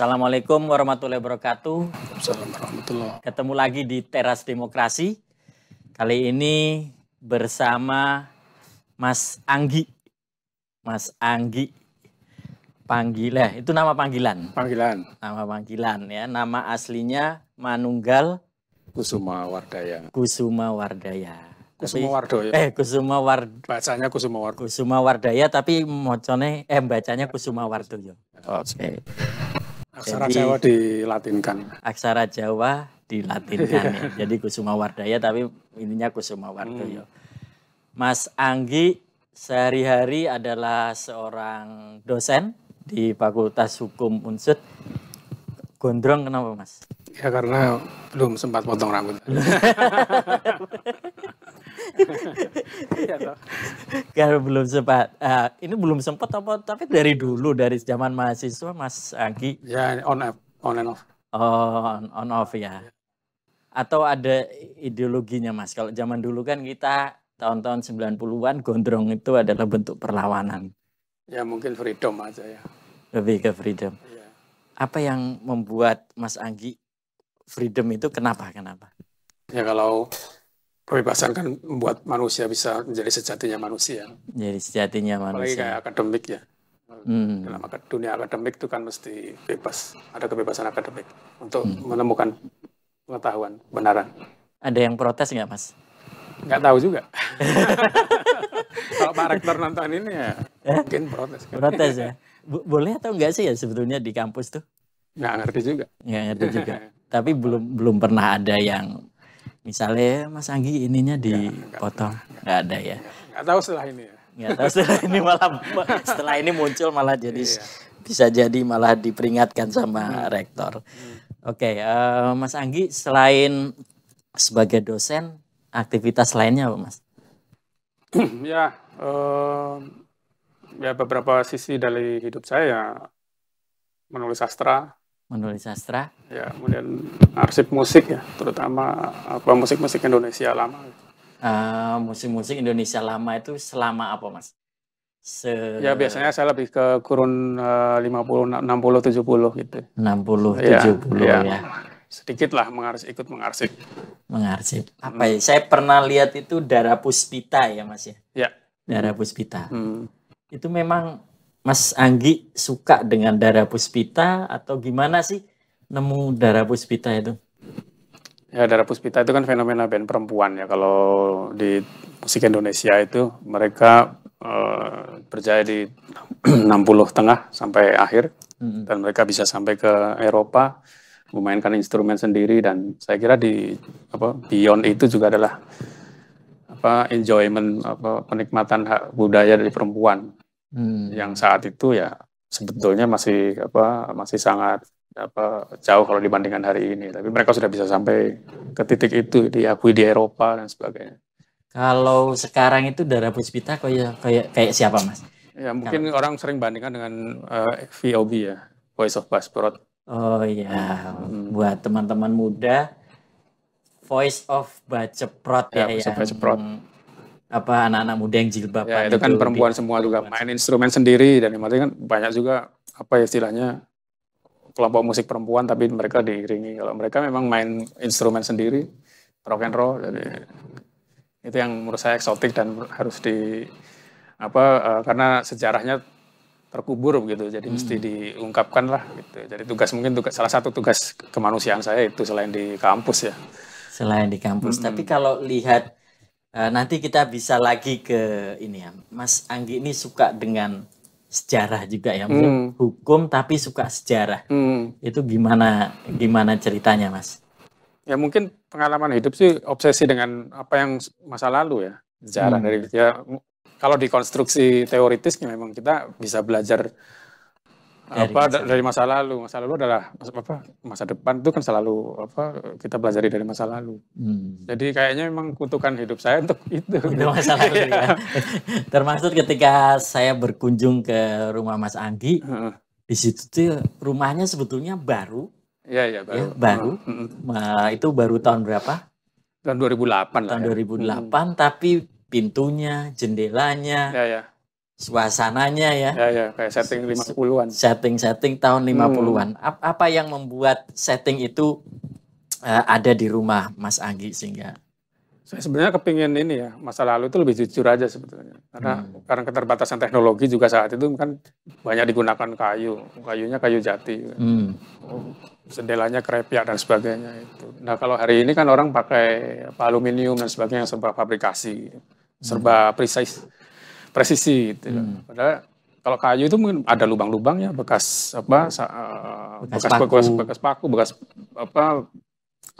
Assalamualaikum warahmatullahi wabarakatuh. Assalamualaikum warahmatullahi wabarakatuh. Ketemu lagi di Teras Demokrasi. Kali ini bersama Mas Anggi. Mas Anggi. Panggilan, itu nama panggilan. Panggilan. Nama panggilan ya. Nama aslinya Manunggal Kusuma Wardaya. Kusuma Wardaya. Kusuma Wardaya. Eh Kusuma Wardaya. Bacanya Kusuma Wardaya. Kusuma Wardaya tapi mocone eh bacanya Kusuma Wardoyo. Oke. Okay. Aksara Jadi, Jawa dilatinkan. Aksara Jawa dilatinkan. ya. Jadi Kusuma Wardaya tapi ininya Kusuma Wardoyo. Hmm. Mas Anggi sehari-hari adalah seorang dosen di Fakultas Hukum Unsud. Gondrong kenapa Mas? Ya karena belum sempat potong rambut. Iya kalau belum sempat. Uh, ini belum sempat apa tapi dari dulu dari zaman mahasiswa Mas Anggi. Ya on off, on and off. Oh, on, on off ya. Iya. Atau ada ideologinya Mas. Kalau zaman dulu kan kita tahun-tahun 90-an gondrong itu adalah bentuk perlawanan. Ya mungkin freedom aja ya. Lebih ke freedom. Ya. Apa yang membuat Mas Anggi freedom itu kenapa? Kenapa? Ya kalau Kebebasan kan membuat manusia bisa menjadi sejatinya manusia. Jadi sejatinya manusia. Apalagi kayak akademik ya. Hmm. Dalam dunia akademik itu kan mesti bebas. Ada kebebasan akademik untuk hmm. menemukan pengetahuan benaran. Ada yang protes nggak, Mas? Nggak tahu juga. Kalau Pak Rektor nonton ini ya eh? mungkin protes. Kan? Protes ya. Bo boleh atau enggak sih ya sebetulnya di kampus tuh? Nggak ngerti juga. Nggak ngerti juga. Tapi belum belum pernah ada yang Misalnya Mas Anggi ininya dipotong, nggak ada ya? Nggak tahu setelah ini. Nggak tahu setelah ini malah setelah ini muncul malah jadi iya. bisa jadi malah diperingatkan sama hmm. rektor. Hmm. Oke, okay, uh, eh, Mas Anggi selain sebagai dosen, aktivitas lainnya apa, Mas? ya, uh, ya beberapa sisi dari hidup saya menulis sastra menulis sastra. Ya, kemudian arsip musik ya, terutama apa musik-musik Indonesia lama. Eh, musik-musik uh, Indonesia lama itu selama apa, Mas? Se... Ya, biasanya saya lebih ke kurun uh, 50, 60, 70 gitu. 60, iya, ya, 70 ya. ya. Sedikit lah mengarsip, ikut mengarsip. Mengarsip. Apa hmm. ya? Saya pernah lihat itu Darah Puspita ya, Mas ya? Ya. Darah Puspita. Hmm. Itu memang Mas Anggi suka dengan darah Puspita atau gimana sih nemu darah Puspita itu? Ya darah Puspita itu kan fenomena band perempuan ya kalau di musik Indonesia itu mereka uh, berjaya di 60 tengah sampai akhir mm-hmm. dan mereka bisa sampai ke Eropa memainkan instrumen sendiri dan saya kira di apa beyond itu juga adalah apa enjoyment apa penikmatan hak budaya dari perempuan hmm. yang saat itu ya sebetulnya masih apa masih sangat apa jauh kalau dibandingkan hari ini tapi mereka sudah bisa sampai ke titik itu diakui di Eropa dan sebagainya kalau sekarang itu darah puspita kayak kayak kayak siapa mas ya mungkin kalau... orang sering bandingkan dengan uh, eh, VOB ya Voice of Passport oh iya hmm. buat teman-teman muda Voice of Baceprot ya, ya yang apa anak-anak muda yang jilbab ya, itu kan gitu, perempuan semua juga main instrumen sendiri dan yang kan banyak juga apa ya istilahnya kelompok musik perempuan tapi mereka diiringi kalau mereka memang main instrumen sendiri rock and roll jadi itu yang menurut saya eksotik dan harus di apa eh, karena sejarahnya terkubur begitu jadi hmm. mesti diungkapkan lah gitu jadi tugas mungkin tugas salah satu tugas kemanusiaan saya itu selain di kampus ya selain di kampus hmm. tapi kalau lihat Eh, nanti kita bisa lagi ke ini ya Mas Anggi ini suka dengan sejarah juga ya hmm. hukum tapi suka sejarah hmm. itu gimana gimana ceritanya mas ya mungkin pengalaman hidup sih obsesi dengan apa yang masa lalu ya sejarah hmm. dari ya kalau dikonstruksi teoritisnya memang kita bisa belajar dari iya, apa masa dari masa lalu masa lalu adalah masa, apa masa depan itu kan selalu apa kita pelajari dari masa lalu hmm. jadi kayaknya memang kutukan hidup saya untuk itu untuk masa lalu iya. ya termasuk ketika saya berkunjung ke rumah Mas Anggi hmm. di situ tuh rumahnya sebetulnya baru ya ya baru ya, baru hmm. nah, itu baru tahun berapa tahun 2008 lah tahun ya. 2008 hmm. tapi pintunya jendelanya ya, ya suasananya ya. Ya ya, kayak setting 50-an. Setting-setting tahun 50-an. Hmm. Apa yang membuat setting itu uh, ada di rumah Mas Anggi sehingga saya sebenarnya kepingin ini ya masa lalu itu lebih jujur aja sebetulnya karena hmm. karena keterbatasan teknologi juga saat itu kan banyak digunakan kayu kayunya kayu jati hmm. sendelanya krepiak dan sebagainya itu nah kalau hari ini kan orang pakai aluminium dan sebagainya yang serba fabrikasi serba hmm. precise presisi gitu. Hmm. Padahal kalau kayu itu mungkin ada lubang-lubangnya bekas apa eh, bekas bekas, bekas bekas paku bekas apa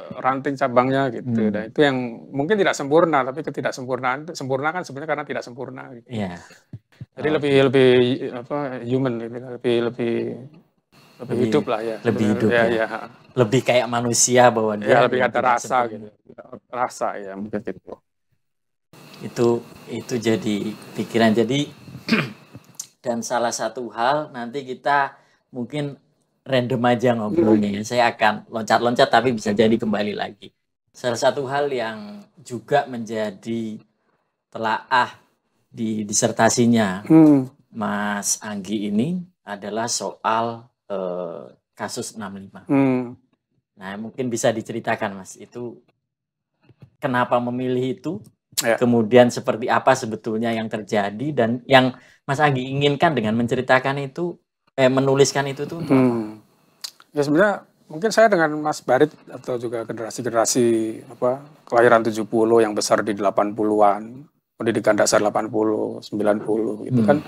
eh, ranting cabangnya gitu. Hmm. Dan itu yang mungkin tidak sempurna, tapi ketidaksempurnaan sempurna kan sebenarnya karena tidak sempurna gitu. Yeah. Jadi oh. lebih lebih apa human gitu, lebih lebih lebih hidup lah ya. Lebih hidup. Ya, ya. ya. Lebih kayak manusia bahwa ya, dia ya, lebih ada rasa sempurna. gitu. Rasa ya mungkin gitu itu itu jadi pikiran jadi dan salah satu hal nanti kita mungkin random aja ngobrolnya ya. saya akan loncat-loncat tapi bisa jadi kembali lagi salah satu hal yang juga menjadi telaah di disertasinya hmm. Mas Anggi ini adalah soal eh, kasus 65 hmm. nah mungkin bisa diceritakan Mas itu kenapa memilih itu ya. kemudian seperti apa sebetulnya yang terjadi dan yang Mas Agi inginkan dengan menceritakan itu eh menuliskan itu tuh hmm. ya sebenarnya mungkin saya dengan Mas Barit atau juga generasi-generasi apa kelahiran 70 yang besar di 80-an pendidikan dasar 80 90 puluh itu hmm. kan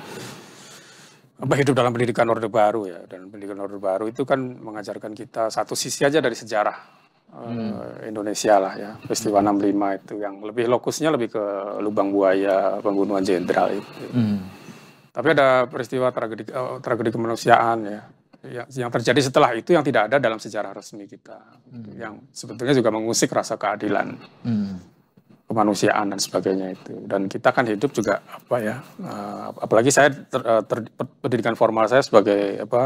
hidup dalam pendidikan Orde Baru ya dan pendidikan Orde Baru itu kan mengajarkan kita satu sisi aja dari sejarah hmm. Indonesia lah ya peristiwa 65 itu yang lebih lokusnya lebih ke lubang buaya pembunuhan jenderal itu hmm. tapi ada peristiwa tragedi eh, tragedi kemanusiaan ya, ya yang terjadi setelah itu yang tidak ada dalam sejarah resmi kita hmm. yang sebetulnya juga mengusik rasa keadilan hmm. kemanusiaan dan sebagainya itu dan kita kan hidup juga apa ya eh, apalagi saya ter, ter, pendidikan formal saya sebagai apa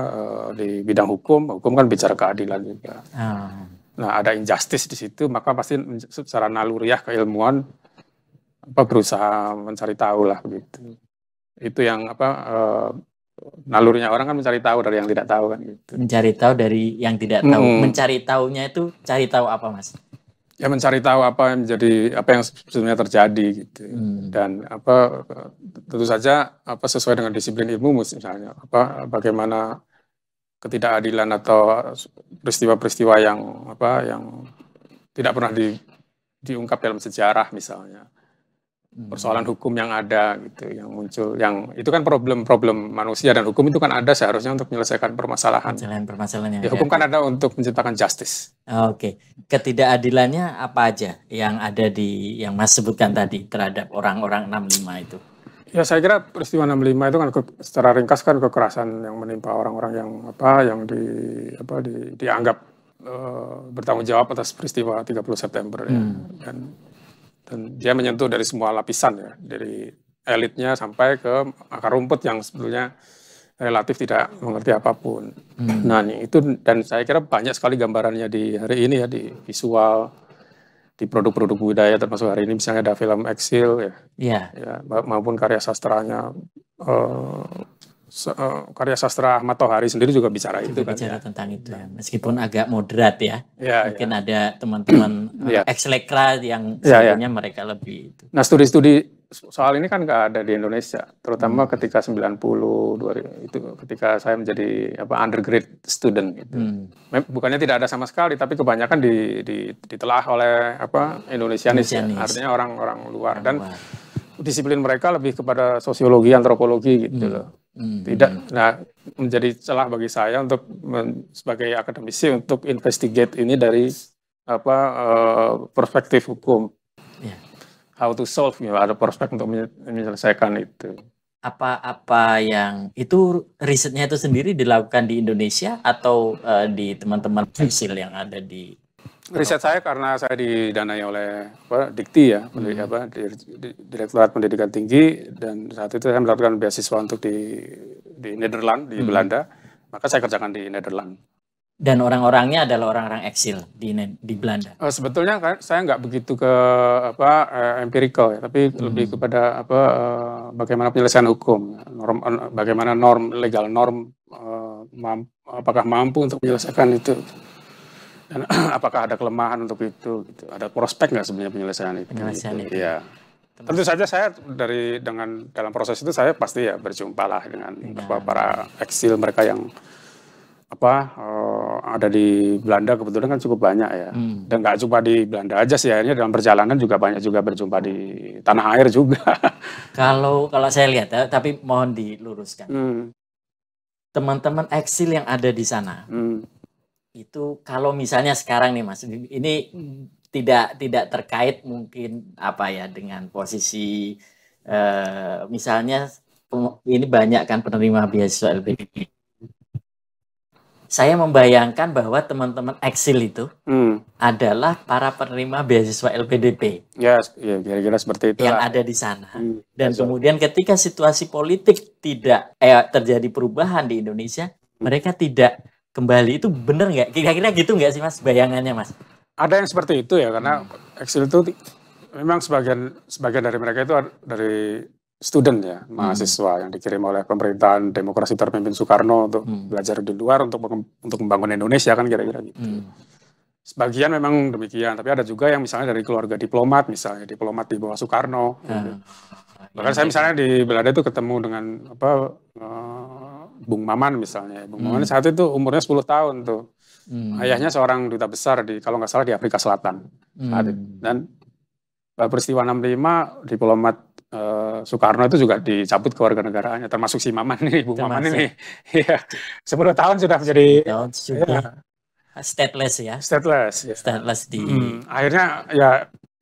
di bidang hukum hukum kan bicara keadilan juga hmm Nah, ada injustice di situ, maka pasti secara naluriah keilmuan apa berusaha mencari tahu lah begitu. Itu yang apa e, eh, nalurnya orang kan mencari tahu dari yang tidak tahu kan gitu. Mencari tahu dari yang tidak tahu. Hmm. Mencari tahunya itu cari tahu apa, Mas? Ya mencari tahu apa yang menjadi apa yang sebenarnya terjadi gitu. Hmm. Dan apa tentu saja apa sesuai dengan disiplin ilmu misalnya apa bagaimana ketidakadilan atau peristiwa-peristiwa yang apa yang tidak pernah di, diungkap dalam sejarah misalnya hmm. persoalan hukum yang ada gitu yang muncul yang itu kan problem-problem manusia dan hukum itu kan ada seharusnya untuk menyelesaikan permasalahan permasalahan permasalahan yang ya, hukum kan ada untuk menciptakan justice oke okay. ketidakadilannya apa aja yang ada di yang mas sebutkan tadi terhadap orang-orang 65 itu Ya saya kira peristiwa 65 itu kan secara ringkas kan kekerasan yang menimpa orang-orang yang apa yang di apa di, dianggap e, bertanggung jawab atas peristiwa 30 September ya. Hmm. Dan dan dia menyentuh dari semua lapisan ya, dari elitnya sampai ke akar rumput yang sebetulnya relatif tidak mengerti apapun. Hmm. Nah, itu dan saya kira banyak sekali gambarannya di hari ini ya di visual di produk-produk budaya termasuk hari ini misalnya ada film eksil ya, yeah. ya maupun karya sastranya uh, uh, karya sastra Ahmad Tohari sendiri juga bicara juga itu kan, bicara ya. tentang itu ya. Nah. meskipun agak moderat ya, ya, ya. mungkin ya. ada teman-teman iya. eh, ya. ekslekra yang sebenarnya ya. mereka lebih itu. nah studi-studi soal ini kan nggak ada di Indonesia, terutama hmm. ketika 90 2000, itu ketika saya menjadi apa undergrad student gitu. Hmm. Bukannya tidak ada sama sekali, tapi kebanyakan di, di ditelah oleh apa Indonesianis, ya. Indonesianis. Ya. artinya orang-orang luar dan disiplin mereka lebih kepada sosiologi, antropologi gitu hmm. loh. Hmm. Tidak hmm. nah menjadi celah bagi saya untuk men, sebagai akademisi untuk investigate ini dari apa uh, perspektif hukum how to solve ya ada prospek untuk menyelesaikan itu apa-apa yang itu risetnya itu sendiri dilakukan di Indonesia atau uh, di teman-teman hasil yang ada di riset saya karena saya didanai oleh apa, Dikti ya hmm. apa Direktorat Pendidikan Tinggi dan saat itu saya melakukan beasiswa untuk di di Nederland di hmm. Belanda maka saya kerjakan di Nederland dan orang-orangnya adalah orang-orang eksil di di Belanda. Uh, sebetulnya kan saya nggak begitu ke apa uh, empirical ya, tapi hmm. lebih kepada apa uh, bagaimana penyelesaian hukum, norm, uh, bagaimana norm legal norm uh, apakah mampu untuk menyelesaikan itu dan apakah ada kelemahan untuk itu, gitu. ada prospek nggak sebenarnya penyelesaian itu? Penyelesaian gitu. itu. Ya. Tentu saja saya dari dengan dalam proses itu saya pasti ya berjumpa lah dengan ya. para eksil mereka yang apa uh, ada di Belanda kebetulan kan cukup banyak ya hmm. dan nggak cuma di Belanda aja sih akhirnya dalam perjalanan juga banyak juga berjumpa di tanah air juga kalau kalau saya lihat ya, tapi mohon diluruskan hmm. teman-teman hmm. eksil yang ada di sana hmm. itu kalau misalnya sekarang nih mas ini tidak tidak terkait mungkin apa ya dengan posisi uh, misalnya ini banyak kan penerima beasiswa LPDP saya membayangkan bahwa teman-teman eksil itu hmm. adalah para penerima beasiswa LPDP. Ya, ya kira-kira seperti itu. Yang ada di sana. Hmm. Dan so. kemudian ketika situasi politik tidak eh, terjadi perubahan di Indonesia, hmm. mereka tidak kembali itu benar nggak? Kira-kira gitu nggak sih mas bayangannya mas? Ada yang seperti itu ya karena hmm. eksil itu memang sebagian sebagian dari mereka itu dari student ya, hmm. mahasiswa yang dikirim oleh pemerintahan demokrasi terpimpin Soekarno untuk hmm. belajar di luar untuk untuk membangun Indonesia kan kira-kira gitu. Hmm. Sebagian memang demikian, tapi ada juga yang misalnya dari keluarga diplomat, misalnya diplomat di bawah Soekarno. Hmm. Bahkan ya, saya gitu. misalnya di Belanda itu ketemu dengan apa uh, Bung Maman misalnya. Bung hmm. Maman saat itu umurnya 10 tahun tuh. Hmm. Ayahnya seorang duta besar di kalau nggak salah di Afrika Selatan. Hmm. Dan eh, peristiwa 65 diplomat Eh, Soekarno itu juga dicabut kewarganegaraannya, termasuk si Maman nih, Ibu termasuk. Maman ini. Iya, 10 tahun sudah menjadi tahun ya. stateless ya. Stateless. Ya. Stateless di. Hmm, akhirnya ya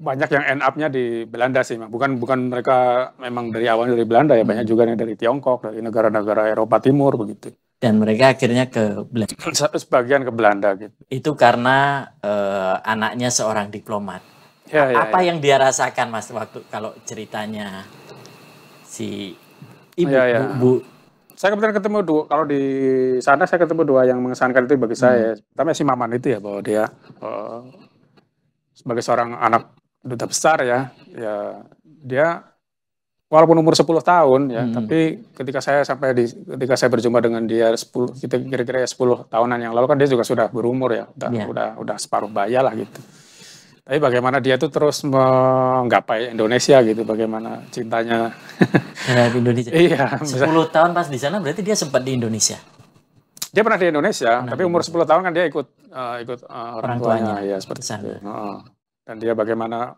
banyak yang end up-nya di Belanda sih, bukan bukan mereka memang dari awal dari Belanda ya, hmm. banyak juga yang dari Tiongkok, dari negara-negara Eropa Timur begitu. Dan mereka akhirnya ke Belanda. Sebagian ke Belanda gitu. Itu karena uh, anaknya seorang diplomat ya, ya, apa ya. yang dia rasakan mas waktu kalau ceritanya si ibu ya, ya. Bu, bu saya kebetulan ketemu dua kalau di sana saya ketemu dua yang mengesankan itu bagi saya pertama hmm. si Maman itu ya bahwa dia uh, sebagai seorang anak duta besar ya ya dia walaupun umur 10 tahun ya hmm. tapi ketika saya sampai di ketika saya berjumpa dengan dia 10 kita kira-kira ya 10 tahunan yang lalu kan dia juga sudah berumur ya udah ya. udah udah separuh baya lah gitu tapi bagaimana dia itu terus menggapai Indonesia gitu, bagaimana cintanya terhadap Indonesia. iya. 10 tahun pas di sana berarti dia sempat di Indonesia. Dia pernah di Indonesia, pernah tapi di umur 10 tahun kan dia ikut uh, ikut uh, orang, orang tuanya, tuanya ya seperti sana. itu. Uh, dan dia bagaimana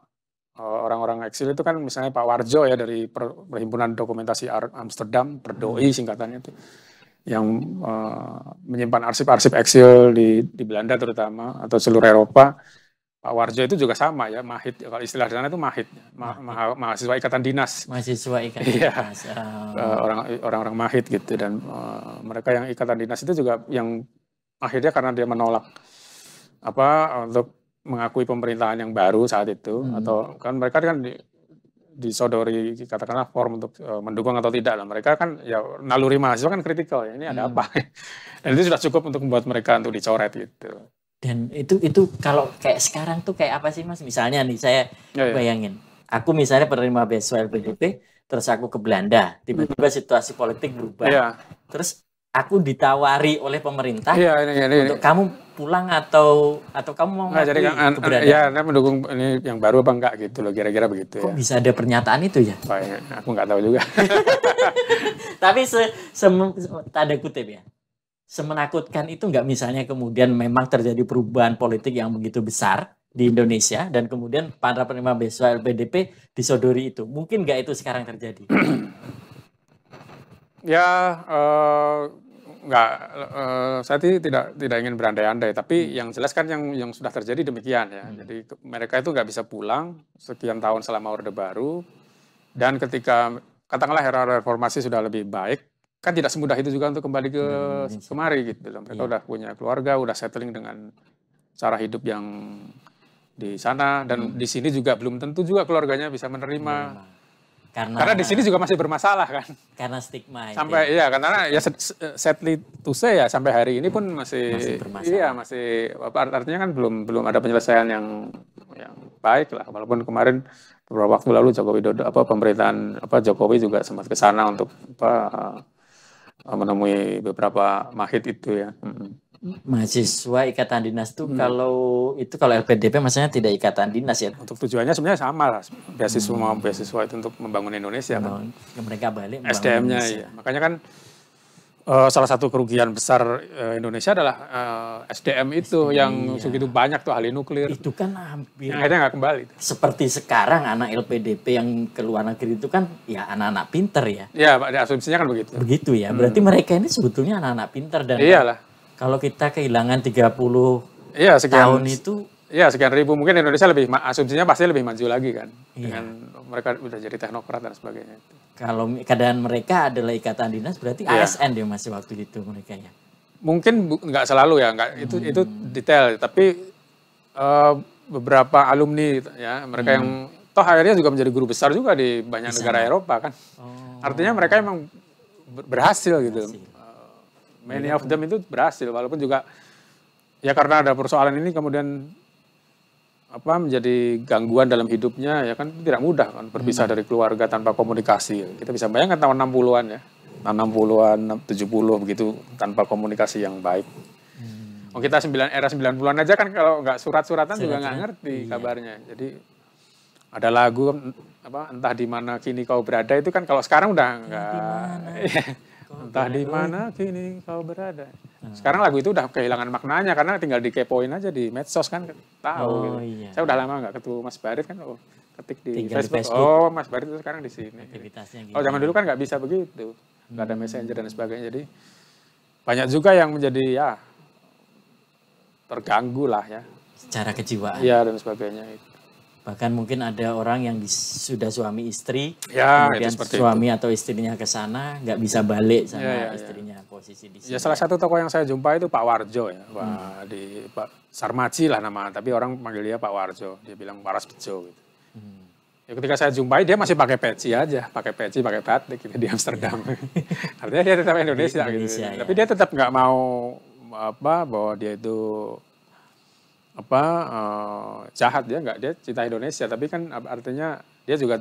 eh, orang-orang uh, eksil itu kan misalnya Pak Warjo ya dari per, Perhimpunan Dokumentasi Ar Amsterdam, Perdoi hmm. singkatannya itu yang uh, menyimpan arsip-arsip eksil di, di Belanda terutama atau seluruh Eropa Pak Warjo itu juga sama ya, mahit. Kalau istilah di sana itu mahit, ma ma mahasiswa ikatan dinas. Mahasiswa ikatan iya. dinas. dinas. Oh. Eh, orang orang-orang mahit gitu dan uh, mereka yang ikatan dinas itu juga yang akhirnya karena dia menolak apa untuk mengakui pemerintahan yang baru saat itu hmm. atau kan mereka kan di, disodori katakanlah form untuk uh, mendukung atau tidak lah mereka kan ya naluri mahasiswa kan kritikal ya ini ada hmm. apa dan itu sudah cukup untuk membuat mereka untuk dicoret gitu dan itu itu kalau kayak sekarang tuh kayak apa sih mas misalnya nih saya iya, iya. bayangin aku misalnya penerima beasiswa LPDP terus aku ke Belanda tiba-tiba situasi politik berubah iya. terus aku ditawari oleh pemerintah ini, ini, untuk ini. kamu pulang atau atau kamu mau nah, jadi kan, ya mendukung ini yang baru apa enggak gitu loh kira-kira begitu kok ya. bisa ada pernyataan itu ya Banyak. aku nggak tahu juga tapi se, se, se tanda kutip ya semenakutkan itu nggak misalnya kemudian memang terjadi perubahan politik yang begitu besar di Indonesia dan kemudian para penerima beasiswa LPDP disodori itu mungkin nggak itu sekarang terjadi ya uh, nggak uh, saya tidak tidak ingin berandai-andai tapi hmm. yang jelas kan yang yang sudah terjadi demikian ya hmm. jadi mereka itu nggak bisa pulang sekian tahun selama orde baru dan ketika katakanlah era reformasi sudah lebih baik kan tidak semudah itu juga untuk kembali ke hmm. kemari gitu. Mereka yeah. udah punya keluarga, udah settling dengan cara hidup yang di sana dan hmm. di sini juga belum tentu juga keluarganya bisa menerima. Hmm. Karena, karena di sini juga masih bermasalah kan. Karena stigma. Sampai itu. ya karena ya eh, sadly to say ya sampai hari ini pun hmm. masih, masih iya masih apa artinya kan belum belum ada penyelesaian yang yang baik lah walaupun kemarin beberapa waktu lalu Jokowi Dodo apa pemerintahan apa Jokowi juga sempat ke sana untuk apa Eh, menemui beberapa mahit itu ya. mahasiswa ikatan dinas tuh hmm. kalau itu kalau LPDP maksudnya tidak ikatan dinas ya untuk tujuannya sebenarnya sama lah beasiswa hmm. beasiswa itu untuk membangun Indonesia kan mereka balik SDM-nya iya makanya kan uh, salah satu kerugian besar uh, Indonesia adalah uh, eh, SDM itu SDM, yang iya. segitu banyak tuh ahli nuklir. Itu kan hampir. Yang akhirnya nggak kembali. Seperti sekarang anak LPDP yang ke luar negeri itu kan ya anak-anak pinter ya. Iya, asumsinya kan begitu. Begitu ya. Hmm. Berarti mereka ini sebetulnya anak-anak pinter dan Iyalah. kalau kita kehilangan 30 iya, sekian, tahun itu ya sekian ribu mungkin Indonesia lebih asumsinya pasti lebih maju lagi kan iya. dengan mereka sudah jadi teknokrat dan sebagainya. Kalau keadaan mereka adalah ikatan dinas berarti iya. ASN dia ya masih waktu itu mereka ya. Mungkin nggak selalu ya nggak itu hmm. itu detail tapi uh, beberapa alumni ya mereka hmm. yang toh akhirnya juga menjadi guru besar juga di banyak Bisa. negara Eropa kan. Oh. Artinya mereka emang berhasil, berhasil. gitu. Uh, many iya, of them itu berhasil walaupun juga ya karena ada persoalan ini kemudian apa menjadi gangguan dalam hidupnya ya kan tidak mudah kan berpisah hmm. dari keluarga tanpa komunikasi. Kita bisa bayangkan tahun 60-an ya. Tahun 60-an, 70 begitu tanpa komunikasi yang baik. Hmm. Oh kita 9 era 90-an aja kan kalau nggak surat-suratan juga nggak ngerti iya. kabarnya. Jadi ada lagu apa entah di mana kini kau berada itu kan kalau sekarang udah iya, nggak Entah di mana kini kau berada. Hmm. Sekarang lagu itu udah kehilangan maknanya karena tinggal dikepoin aja di medsos kan tahu. Oh, gitu. iya. Saya udah lama nggak ketemu Mas Barit kan, oh, ketik di Facebook. di Facebook. Oh Mas Barit itu sekarang di sini. gitu. Oh zaman dulu kan nggak bisa begitu, nggak hmm. ada messenger dan sebagainya. Jadi banyak juga yang menjadi ya terganggu lah ya. Secara kejiwaan. Iya dan sebagainya itu bahkan mungkin ada orang yang sudah suami istri ya, kemudian suami itu. atau istrinya ke sana nggak bisa balik sama ya, ya, ya. istrinya ya. posisi di ya, sini. Ya salah satu tokoh yang saya jumpai itu Pak Warjo ya Pak di Pak Sarmaji lah nama tapi orang panggil dia Pak Warjo dia bilang Waras Bejo gitu. Hmm. Ya ketika saya jumpai dia masih pakai peci aja pakai peci pakai batik gitu di Amsterdam artinya dia tetap Indonesia, Indonesia gitu ya. tapi dia tetap nggak mau apa bahwa dia itu apa uh, jahat dia nggak dia cinta Indonesia tapi kan artinya dia juga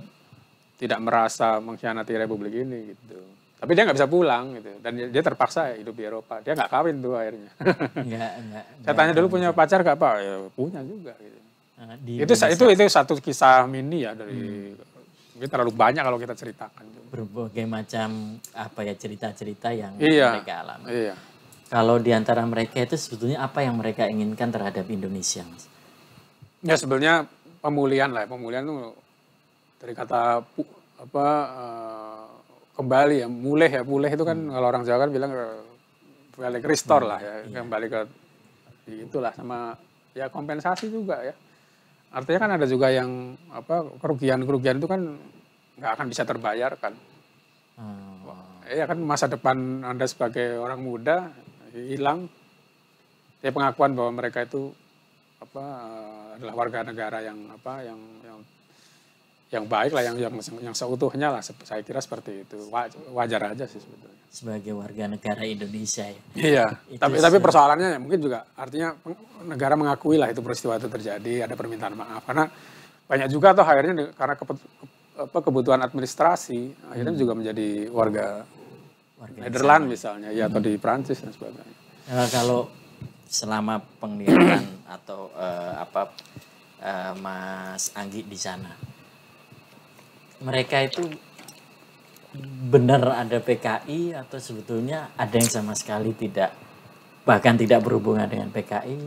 tidak merasa mengkhianati Republik ini gitu tapi dia nggak bisa pulang gitu dan dia, terpaksa hidup di Eropa dia nggak kawin tuh akhirnya saya tanya dulu punya pacar nggak apa ya, punya juga gitu ah, di itu Indonesia. itu itu satu kisah mini ya dari hmm. Mungkin terlalu banyak kalau kita ceritakan. Berbagai macam apa ya cerita-cerita yang iya, mereka alami. Iya kalau di antara mereka itu sebetulnya apa yang mereka inginkan terhadap Indonesia, Mas? Ya sebenarnya pemulihan lah, pemulihan itu dari kata apa eh, kembali ya, mulih ya, mulih itu kan hmm. kalau orang Jawa kan bilang eh, balik restore hmm. lah ya, iya. kembali ke itulah sama ya kompensasi juga ya. Artinya kan ada juga yang apa kerugian-kerugian itu kan nggak akan bisa terbayarkan. Hmm. Ya kan masa depan Anda sebagai orang muda hilang ya pengakuan bahwa mereka itu apa adalah warga negara yang apa yang yang yang baik lah yang yang yang seutuhnya lah saya kira seperti itu wajar aja sih sebetulnya sebagai warga negara Indonesia ya iya tapi tapi persoalannya ya mungkin juga artinya negara mengakui lah itu peristiwa itu terjadi ada permintaan maaf karena banyak juga atau akhirnya karena kebutuhan administrasi akhirnya hmm. juga menjadi warga Nederland misalnya, ya atau di Prancis dan sebagainya. Nah, kalau selama penglihatan atau uh, apa uh, Mas Anggi di sana, mereka itu benar ada PKI atau sebetulnya ada yang sama sekali tidak bahkan tidak berhubungan dengan PKI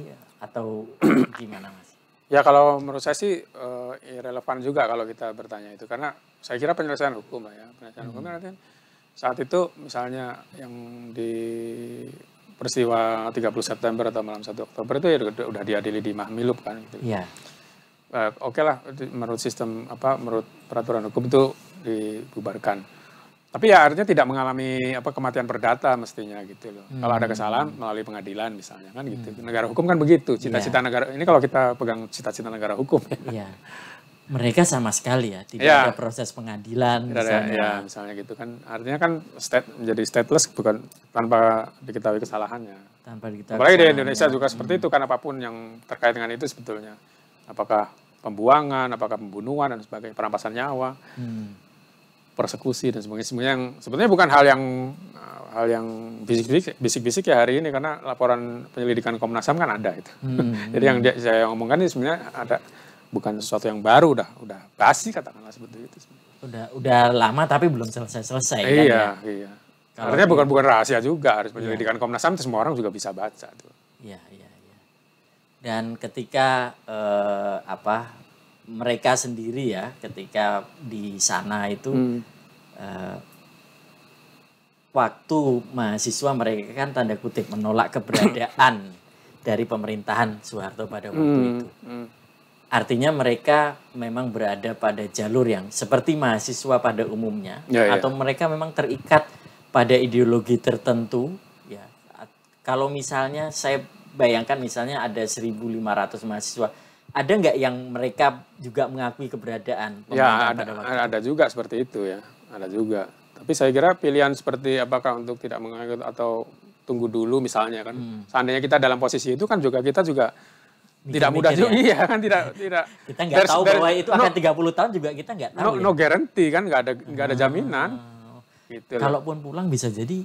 atau gimana Mas? Ya kalau menurut saya sih uh, eh, relevan juga kalau kita bertanya itu karena saya kira penyelesaian hukum lah ya penyelesaian hmm. hukum nanti saat itu misalnya yang di peristiwa 30 September atau malam 1 Oktober itu ya udah diadili di Mahmilub kan gitu. Iya. Uh, Oke okay lah menurut sistem apa menurut peraturan hukum itu dibubarkan. Tapi ya artinya tidak mengalami apa kematian perdata mestinya gitu loh. Hmm. Kalau ada kesalahan melalui pengadilan misalnya kan gitu. Hmm. Negara hukum kan begitu. Cita-cita yeah. negara ini kalau kita pegang cita-cita negara hukum ya. Iya. Yeah mereka sama sekali ya, tidak ya. ada proses pengadilan tidak misalnya. ya, misalnya gitu kan. Artinya kan state menjadi stateless bukan tanpa diketahui kesalahannya. Tanpa diketahui. Apalagi di Indonesia juga hmm. seperti itu kan apapun yang terkait dengan itu sebetulnya. Apakah pembuangan, apakah pembunuhan dan sebagainya, perampasan nyawa. Hmm. persekusi dan sebagainya. semuanya yang sebetulnya bukan hal yang hal yang bisik-bisik bisik ya hari ini karena laporan penyelidikan Komnas HAM kan ada itu. Hmm. Jadi yang saya omongkan ini sebenarnya ada bukan sesuatu yang baru udah udah basi katakanlah seperti itu udah udah lama tapi belum selesai selesai kan iya kan, ya? iya Kalau artinya bukan bukan rahasia juga harus iya. penyelidikan iya. Komnas HAM semua orang juga bisa baca tuh iya iya iya dan ketika eh, apa mereka sendiri ya ketika di sana itu hmm. eh, waktu mahasiswa mereka kan tanda kutip menolak keberadaan dari pemerintahan Soeharto pada waktu hmm. itu. Hmm. Artinya mereka memang berada pada jalur yang seperti mahasiswa pada umumnya ya, ya. atau mereka memang terikat pada ideologi tertentu ya. Kalau misalnya saya bayangkan misalnya ada 1500 mahasiswa ada nggak yang mereka juga mengakui keberadaan ya ada, ada juga seperti itu ya ada juga tapi saya kira pilihan seperti apakah untuk tidak mengakui atau tunggu dulu misalnya kan hmm. seandainya kita dalam posisi itu kan juga kita juga tidak mudah ya. juga ya. iya kan tidak tidak kita nggak tahu there's, bahwa itu no, akan 30 tahun juga kita nggak tahu no, ya. no guarantee kan nggak ada nggak ada ah. jaminan hmm. gitu kalaupun pulang bisa jadi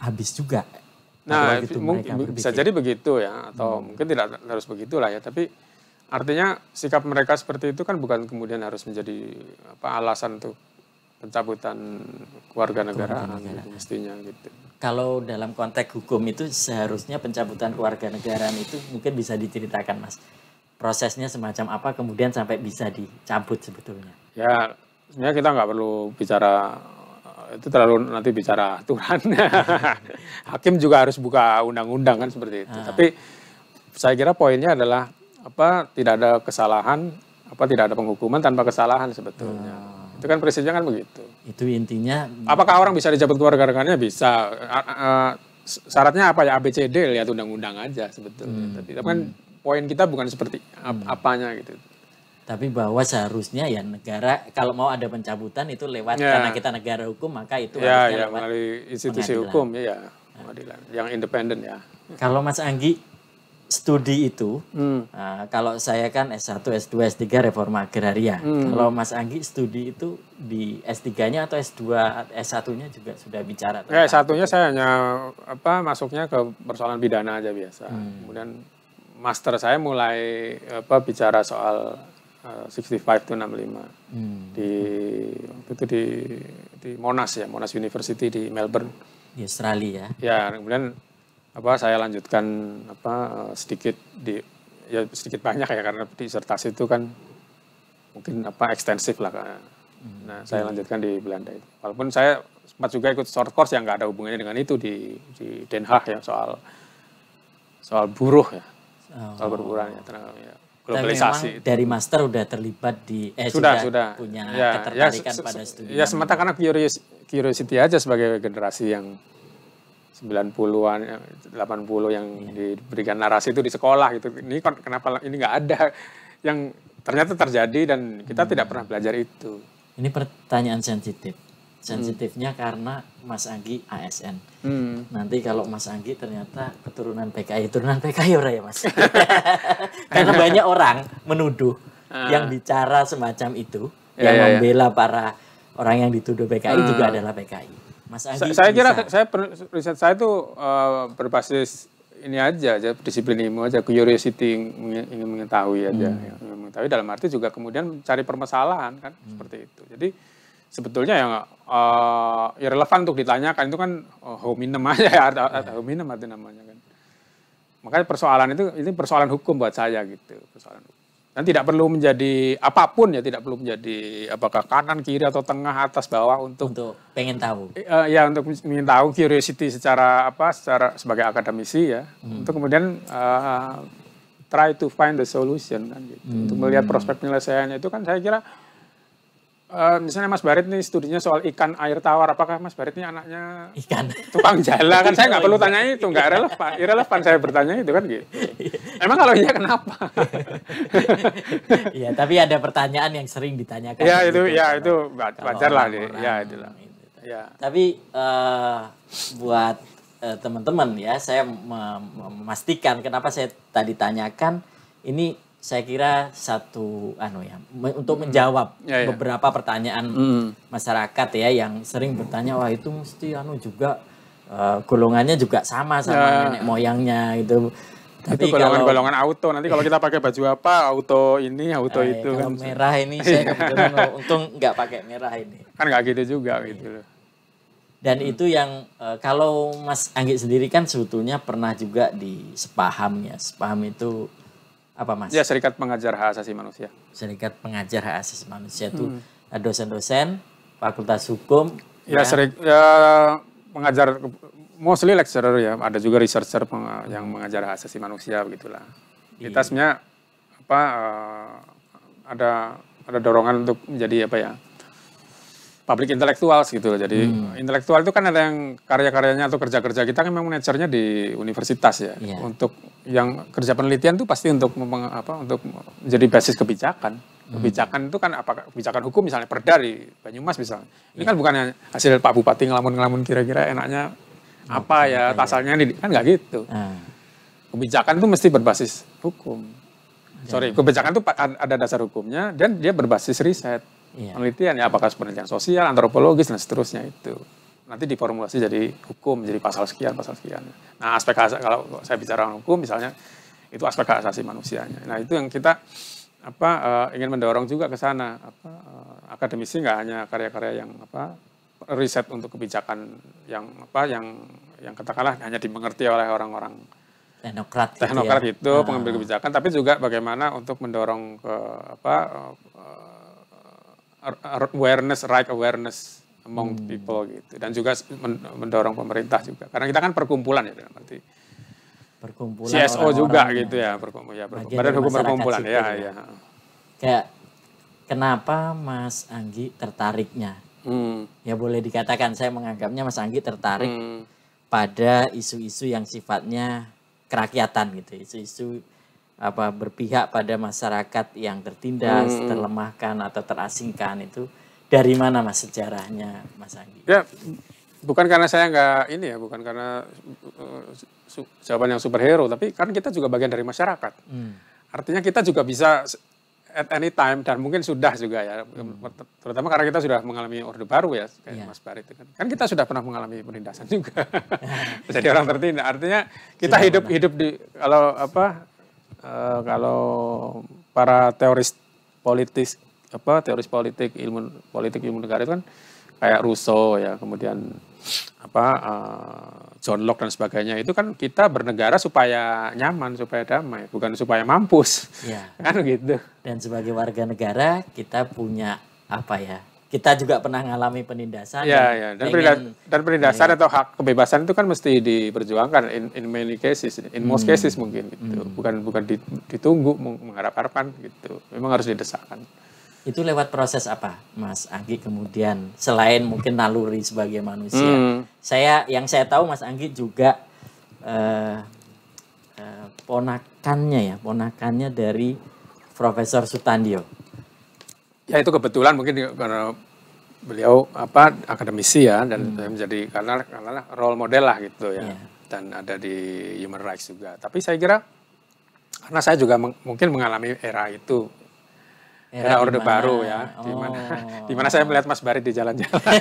habis juga nah itu mungkin bisa jadi begitu ya atau hmm. mungkin tidak harus begitulah ya tapi artinya sikap mereka seperti itu kan bukan kemudian harus menjadi apa alasan tuh pencabutan keluarga negara gitu, mestinya gitu kalau dalam konteks hukum itu seharusnya pencabutan keluarga negaraan itu mungkin bisa diceritakan Mas. Prosesnya semacam apa kemudian sampai bisa dicabut sebetulnya? Ya, sebenarnya kita nggak perlu bicara itu terlalu nanti bicara aturan. Hakim juga harus buka undang-undang kan seperti itu. Ah. Tapi saya kira poinnya adalah apa tidak ada kesalahan, apa tidak ada penghukuman tanpa kesalahan sebetulnya. Ah itu kan prinsipnya kan begitu. Itu intinya. Apakah orang bisa dijabat dicabut kewarganegaraannya? Bisa. A -a syaratnya apa ya ABCD lihat undang-undang aja sebetulnya. Hmm. Tapi kan hmm. poin kita bukan seperti ap hmm. apanya gitu. Tapi bahwa seharusnya ya negara kalau mau ada pencabutan itu lewat ya. karena kita negara hukum maka itu ya, harusnya ya, lewat melalui institusi pengadilan. hukum ya, pengadilan yang independen ya. Kalau Mas Anggi studi itu, hmm. uh, kalau saya kan S1, S2, S3 reforma agraria. Hmm. Kalau Mas Anggi studi itu di S3-nya atau S2, S1-nya juga sudah bicara? Ya, eh, S1-nya saya hanya apa masuknya ke persoalan pidana aja biasa. Hmm. Kemudian master saya mulai apa bicara soal uh, eh, 65 to 65 hmm. di waktu itu di di Monas ya, Monas University di Melbourne. Di Australia. Ya, kemudian apa saya lanjutkan apa eh, sedikit di ya sedikit banyak ya karena disertasi itu kan mungkin apa ekstensif lah kan. Nah, saya lanjutkan di Belanda itu. Walaupun saya sempat juga ikut short course yang nggak ada hubungannya dengan itu di di Den Haag ya soal soal buruh ya. Oh. Soal perburuan ya, tenaga ya. Globalisasi. Dan dari master udah terlibat di eh sudah sudah, sudah. punya ya, ya ketertarikan ya, pada studi. Ya semata karena curiosity aja sebagai generasi yang 90-an 80 yang diberikan narasi itu di sekolah gitu. Ini kenapa ini nggak ada yang ternyata terjadi dan kita hmm. tidak pernah belajar itu. Ini pertanyaan sensitif. Hmm. Sensitifnya hmm. karena Mas Anggi ASN. Hmm. Nanti kalau Mas Anggi ternyata keturunan PKI, turunan PKI ora ya Mas. karena banyak orang menuduh ah. yang bicara semacam itu, ya, yang ya, ya. membela ya. para orang yang dituduh PKI ah. Hmm. juga adalah PKI Mas Adi. Sa saya kira saya riset saya itu uh, eh, berbasis ini aja, aja disiplin ilmu aja curiosity ingin mengetahui aja hmm. ingin mengetahui dalam arti juga kemudian cari permasalahan kan hmm. seperti itu jadi sebetulnya yang uh, eh, ya relevan untuk ditanyakan itu kan uh, oh, hominem aja ya yeah. hominem arti namanya kan makanya persoalan itu ini persoalan hukum buat saya gitu persoalan hukum dan tidak perlu menjadi apapun ya, tidak perlu menjadi apakah kanan, kiri atau tengah, atas, bawah untuk, untuk pengen tahu. Uh, ya untuk ingin tahu curiosity secara apa, secara sebagai akademisi ya, hmm. untuk kemudian uh, try to find the solution kan gitu. Hmm. Untuk melihat prospek penyelesaiannya itu kan saya kira Eh, misalnya Mas Barit nih studinya soal ikan air tawar, apakah Mas Barit ini anaknya ikan tukang jala kan? Saya nggak perlu tanya itu, nggak relevan, irrelevan saya bertanya itu kan gitu. Emang kalau iya kenapa? Iya, tapi ada pertanyaan yang sering ditanyakan. Iya itu, ya itu wajar lah, ya itu lah. Ya. Tapi uh, buat teman eh, teman-teman ya, saya memastikan kenapa saya tadi tanyakan ini saya kira satu anu ya me, untuk hmm. menjawab ya, ya. beberapa pertanyaan hmm. masyarakat ya yang sering bertanya wah itu mesti anu juga uh, golongannya juga sama sama ya. nenek moyangnya gitu. Tapi itu golongan-golongan auto nanti kalau kita pakai baju apa auto ini auto eh, itu kalau kan. merah ini saya iya. kebetulan untung nggak pakai merah ini. Kan nggak gitu juga iya. gitu Dan hmm. itu yang uh, kalau Mas Anggi sendiri kan sebetulnya pernah juga di sepaham ya. Sepaham itu apa mas? Ya Serikat Pengajar Hak Asasi Manusia. Serikat Pengajar Hak Asasi Manusia itu hmm. dosen-dosen Fakultas Hukum. Ya, ya. Serik, ya pengajar mostly lecturer ya. Ada juga researcher peng, hmm. yang mengajar hak asasi manusia begitulah. Di iya. tasnya apa uh, ada ada dorongan untuk menjadi apa ya? publik intelektual gitu. Jadi hmm. intelektual itu kan ada yang karya-karyanya atau kerja-kerja kita kan memang nature-nya di universitas ya. Yeah. Untuk yang kerja penelitian itu pasti untuk memang, apa untuk jadi basis kebijakan. Hmm. Kebijakan itu kan apa kebijakan hukum misalnya perda di Banyumas misalnya. Ini yeah. kan bukan hasil Pak Bupati ngelamun-ngelamun kira-kira enaknya oh, apa ya, tasalnya gitu. ini kan nggak gitu. Hmm. Kebijakan itu mesti berbasis hukum. Iya. Sorry, kebijakan itu ada dasar hukumnya dan dia berbasis riset yeah. penelitian ya apakah penelitian sosial, antropologis dan seterusnya itu. Nanti diformulasi jadi hukum, jadi pasal sekian, pasal sekian. Nah, aspek kalau saya bicara hukum misalnya itu aspek hak asasi manusianya. Nah, itu yang kita apa uh, ingin mendorong juga ke sana apa uh, akademisi nggak hanya karya-karya yang apa riset untuk kebijakan yang apa yang yang katakanlah hanya dimengerti oleh orang-orang teknokrat gitu teknokrat itu, ya? itu pengambil ah. kebijakan tapi juga bagaimana untuk mendorong ke apa eh, awareness, right awareness among hmm. people gitu. Dan juga mendorong pemerintah juga. Karena kita kan perkumpulan ya dalam arti perkumpulan CSO orang juga orang ya. gitu ya, ya perkumpulan ya, perkumpulan. Badan hukum perkumpulan ya, ya. Kayak kenapa Mas Anggi tertariknya? Hmm. Ya boleh dikatakan saya menganggapnya Mas Anggi tertarik hmm. pada isu-isu yang sifatnya kerakyatan gitu, isu-isu apa berpihak pada masyarakat yang tertindas, hmm. terlemahkan atau terasingkan itu dari mana mas sejarahnya mas Anggi? Ya bukan karena saya nggak ini ya bukan karena uh, jawaban yang superhero tapi kan kita juga bagian dari masyarakat. Hmm. Artinya kita juga bisa at any time dan mungkin sudah juga ya hmm. terutama karena kita sudah mengalami orde baru ya kayak yeah. Mas Barit kan kan kita sudah pernah mengalami penindasan juga jadi orang tertindas artinya kita sudah hidup pernah. hidup di kalau apa Eh, kalau para teoris politis apa teoris politik ilmu politik ilmu negara itu kan kayak Rousseau ya kemudian apa uh, John Locke dan sebagainya itu kan kita bernegara supaya nyaman supaya damai bukan supaya mampus ya. kan gitu dan sebagai warga negara kita punya apa ya kita juga pernah mengalami penindasan. Ya, ya. Dan, pengen, dan penindasan ya. atau hak kebebasan itu kan mesti diperjuangkan in, in many cases, in most hmm. cases mungkin gitu. Hmm. Bukan bukan ditunggu mengharap harapan gitu. Memang harus didesakkan. Itu lewat proses apa, Mas Anggi? Kemudian selain mungkin naluri sebagai manusia, hmm. saya yang saya tahu Mas Anggi juga uh, uh, ponakannya ya, ponakannya dari Profesor Sutandio. Ya itu kebetulan mungkin karena beliau apa akademisi ya dan hmm. menjadi karena karena role model lah gitu ya. Yeah. Dan ada di human rights juga. Tapi saya kira karena saya juga meng, mungkin mengalami era itu era, era orde baru ya oh. di mana oh. di mana saya melihat Mas Barit di jalan-jalan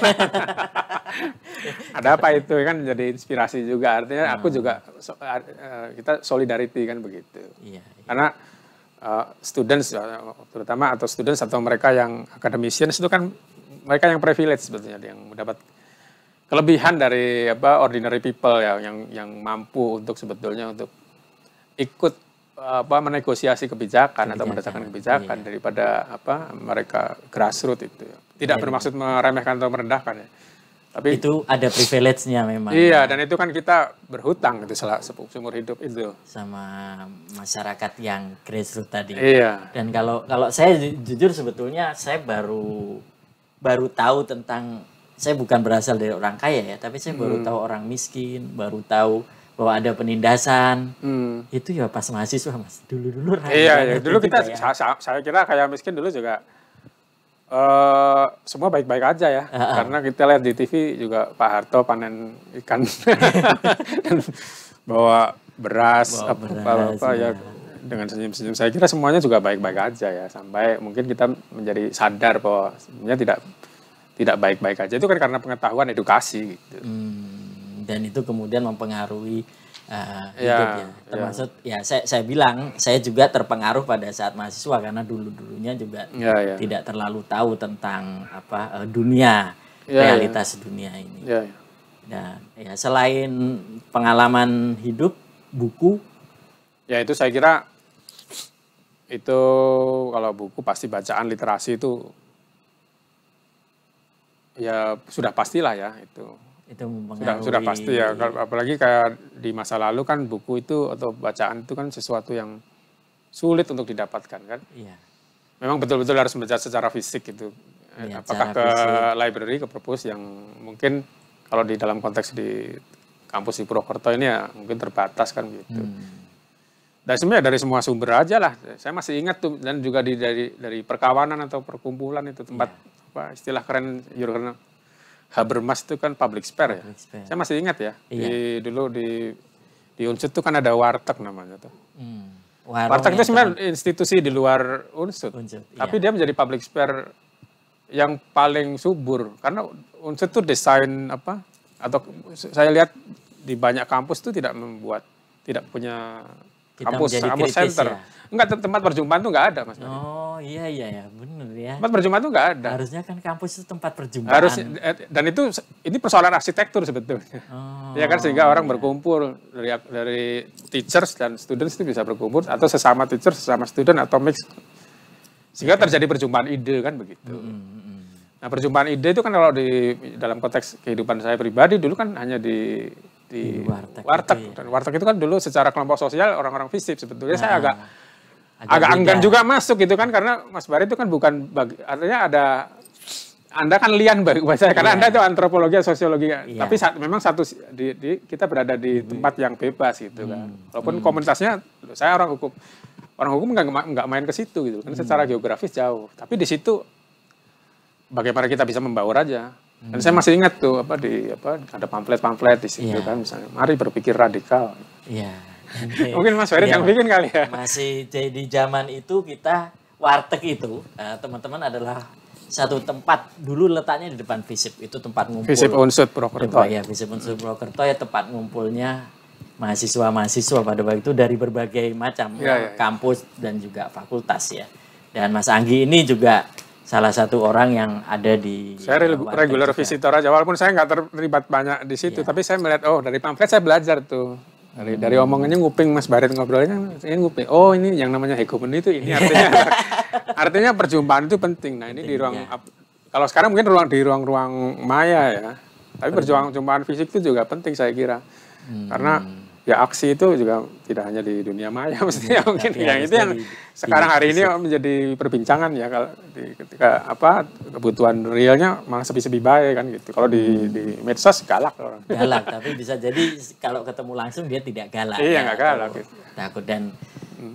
ada apa itu kan jadi inspirasi juga artinya hmm. aku juga so, uh, kita solidariti kan begitu yeah, iya. karena uh, students eh, terutama atau students atau mereka yang academicians itu kan mereka yang privilege sebetulnya yang mendapat kelebihan dari apa ordinary people ya yang yang mampu untuk sebetulnya untuk ikut apa menegosiasi kebijakan, kebijakan. atau mendatangkan iya. kebijakan iya. daripada apa mereka grassroots itu ya. tidak iya, iya. bermaksud meremehkan atau merendahkan ya tapi itu ada privilege-nya memang. Iya, ya. dan itu kan kita berhutang gitu seumur hidup itu sama masyarakat yang grassroots tadi. Iya. Dan kalau kalau saya jujur sebetulnya saya baru baru tahu tentang saya bukan berasal dari orang kaya ya, tapi saya baru hmm. tahu orang miskin, baru tahu bahwa ada penindasan. Hmm. Itu ya pas mahasiswa Mas. Dulu-dulu Iya, iya. dulu gitu kita ya. saya kira kayak miskin dulu juga Uh, semua baik-baik aja ya, uh -huh. karena kita lihat di TV juga Pak Harto panen ikan dan bawa beras, bawa beras apa, apa ya. ya dengan senyum-senyum. Saya kira semuanya juga baik-baik aja ya, sampai mungkin kita menjadi sadar bahwa sebenarnya tidak tidak baik-baik aja itu kan karena pengetahuan edukasi gitu. Hmm, dan itu kemudian mempengaruhi uh, hidupnya. Ya, Termasuk ya. ya saya saya bilang saya juga terpengaruh pada saat mahasiswa karena dulu-dulunya juga ya, ya. tidak terlalu tahu tentang apa uh, dunia ya, ya. realitas ya. dunia ini. Ya, ya. Nah, ya selain pengalaman hidup buku ya itu saya kira itu kalau buku pasti bacaan literasi itu ya sudah pastilah ya itu itu sudah sudah pasti ya apalagi kayak di masa lalu kan buku itu atau bacaan itu kan sesuatu yang sulit untuk didapatkan kan iya. memang betul-betul harus membaca secara fisik gitu ya, apakah ke fisik. library ke perpus yang mungkin kalau di dalam konteks di kampus di Purwokerto ini ya mungkin terbatas kan gitu hmm. Dan sebenarnya dari semua sumber aja lah. Saya masih ingat tuh dan juga di, dari dari perkawanan atau perkumpulan itu tempat ya. apa istilah keren Jurgen Habermas itu kan public sphere ya. spare. Saya masih ingat ya. Iya. Di dulu di di Unsut itu kan ada warteg namanya tuh. Hmm. warteg itu sebenarnya kan. institusi di luar Unsut. Unsut Tapi iya. dia menjadi public sphere yang paling subur karena Unsut itu desain apa atau saya lihat di banyak kampus itu tidak membuat tidak punya kita kampus, menjadi kampus kritis center. ya. Enggak, tempat perjumpaan tuh enggak ada, Mas. Oh, iya iya ya, benar ya. Tempat perjumpaan tuh enggak ada. Harusnya kan kampus itu tempat perjumpaan. Harus eh, dan itu ini persoalan arsitektur sebetulnya. Oh, ya kan sehingga orang iya. berkumpul dari dari teachers dan students itu bisa berkumpul atau sesama teachers, sesama student atau mix. Sehingga iya. terjadi perjumpaan ide kan begitu. Mm hmm. Nah, perjumpaan ide itu kan kalau di dalam konteks kehidupan saya pribadi dulu kan hanya di di, warteg, warteg. Itu ya. dan warteg itu kan dulu secara kelompok sosial orang-orang visip sebetulnya nah, saya agak agak, agak enggan juga masuk gitu kan karena Mas Bari itu kan bukan bagi, artinya ada anda kan lian bagi saya karena iya. Anda itu antropologi sosiologi. Yeah. Tapi saat, memang satu di, di kita berada di tempat yang bebas gitu kan. hmm. kan. Walaupun hmm. komunitasnya saya orang hukum. Orang hukum nggak nggak main ke situ gitu. Kan hmm. secara geografis jauh. Tapi di situ bagaimana kita bisa membaur aja. Dan hmm. saya masih ingat tuh apa di apa ada pamflet-pamflet di situ yeah. kan misalnya mari berpikir radikal. Iya. Yeah. Mungkin Mas Ferry yeah. yang bikin kali ya. Masih jadi zaman itu kita warteg itu eh, teman-teman uh, adalah satu tempat dulu letaknya di depan Visip itu tempat ngumpul. Visip Unsur Prokerto. Ya, Visip Unsur Prokerto ya tempat ngumpulnya mahasiswa-mahasiswa pada waktu itu dari berbagai macam yeah, ya, yeah. Iya. kampus dan juga fakultas ya. Dan Mas Anggi ini juga salah satu orang yang ada di saya regular visitor aja walaupun saya nggak terlibat banyak di situ ya. tapi saya melihat oh dari pamflet saya belajar tuh dari hmm. dari omongannya nguping Mas barit ngobrolnya ini nguping oh ini yang namanya hegemoni itu ini artinya artinya perjumpaan itu penting nah ini penting, di ruang ya. kalau sekarang mungkin ruang di ruang-ruang maya ya tapi perjumpaan fisik itu juga penting saya kira hmm. karena ya aksi itu juga tidak hanya di dunia maya mestinya iya, mungkin iya, ya, yang itu yang sekarang hari ini menjadi perbincangan ya kalau di, ketika apa kebutuhan realnya memang sepi-sepi baik kan gitu kalau di hmm. di medsos galak galak tapi bisa jadi kalau ketemu langsung dia tidak galak iya ya, nggak ya, galak gitu. takut dan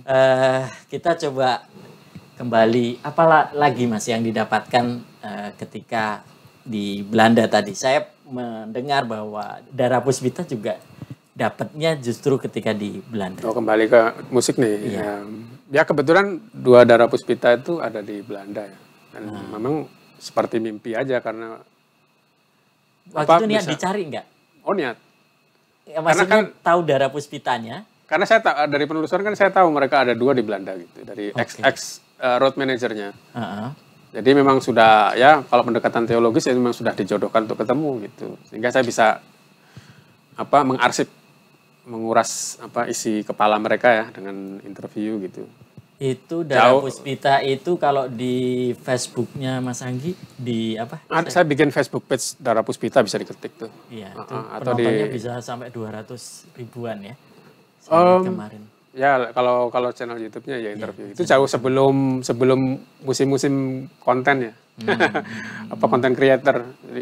uh, kita coba kembali apa lagi mas yang didapatkan uh, ketika di Belanda tadi saya mendengar bahwa darah puspita juga dapatnya justru ketika di Belanda. Oh, kembali ke musik nih. Iya. Ya. kebetulan dua darah puspita itu ada di Belanda ya. Dan hmm. memang seperti mimpi aja karena waktu itu niat bisa. dicari nggak? Oh niat. Ya, maksudnya karena kan tahu darah puspitanya. Karena saya tahu dari penelusuran kan saya tahu mereka ada dua di Belanda gitu dari okay. ex uh, road manajernya. Uh -huh. Jadi memang sudah ya kalau pendekatan teologis ya memang sudah dijodohkan untuk ketemu gitu. Sehingga saya bisa apa mengarsip menguras apa isi kepala mereka ya dengan interview gitu. Itu dari Jauh. Puspita itu kalau di Facebooknya Mas Anggi di apa? Ada, ah, saya bikin Facebook page Dara Puspita bisa diketik tuh. Iya, uh, ah, -huh. Ah, atau di... bisa sampai 200 ribuan ya. Um, kemarin. Ya, kalau kalau channel YouTube-nya ya iya, interview. Ya, itu jauh sebelum sebelum musim-musim konten ya. Hmm. hmm, hmm. apa konten creator.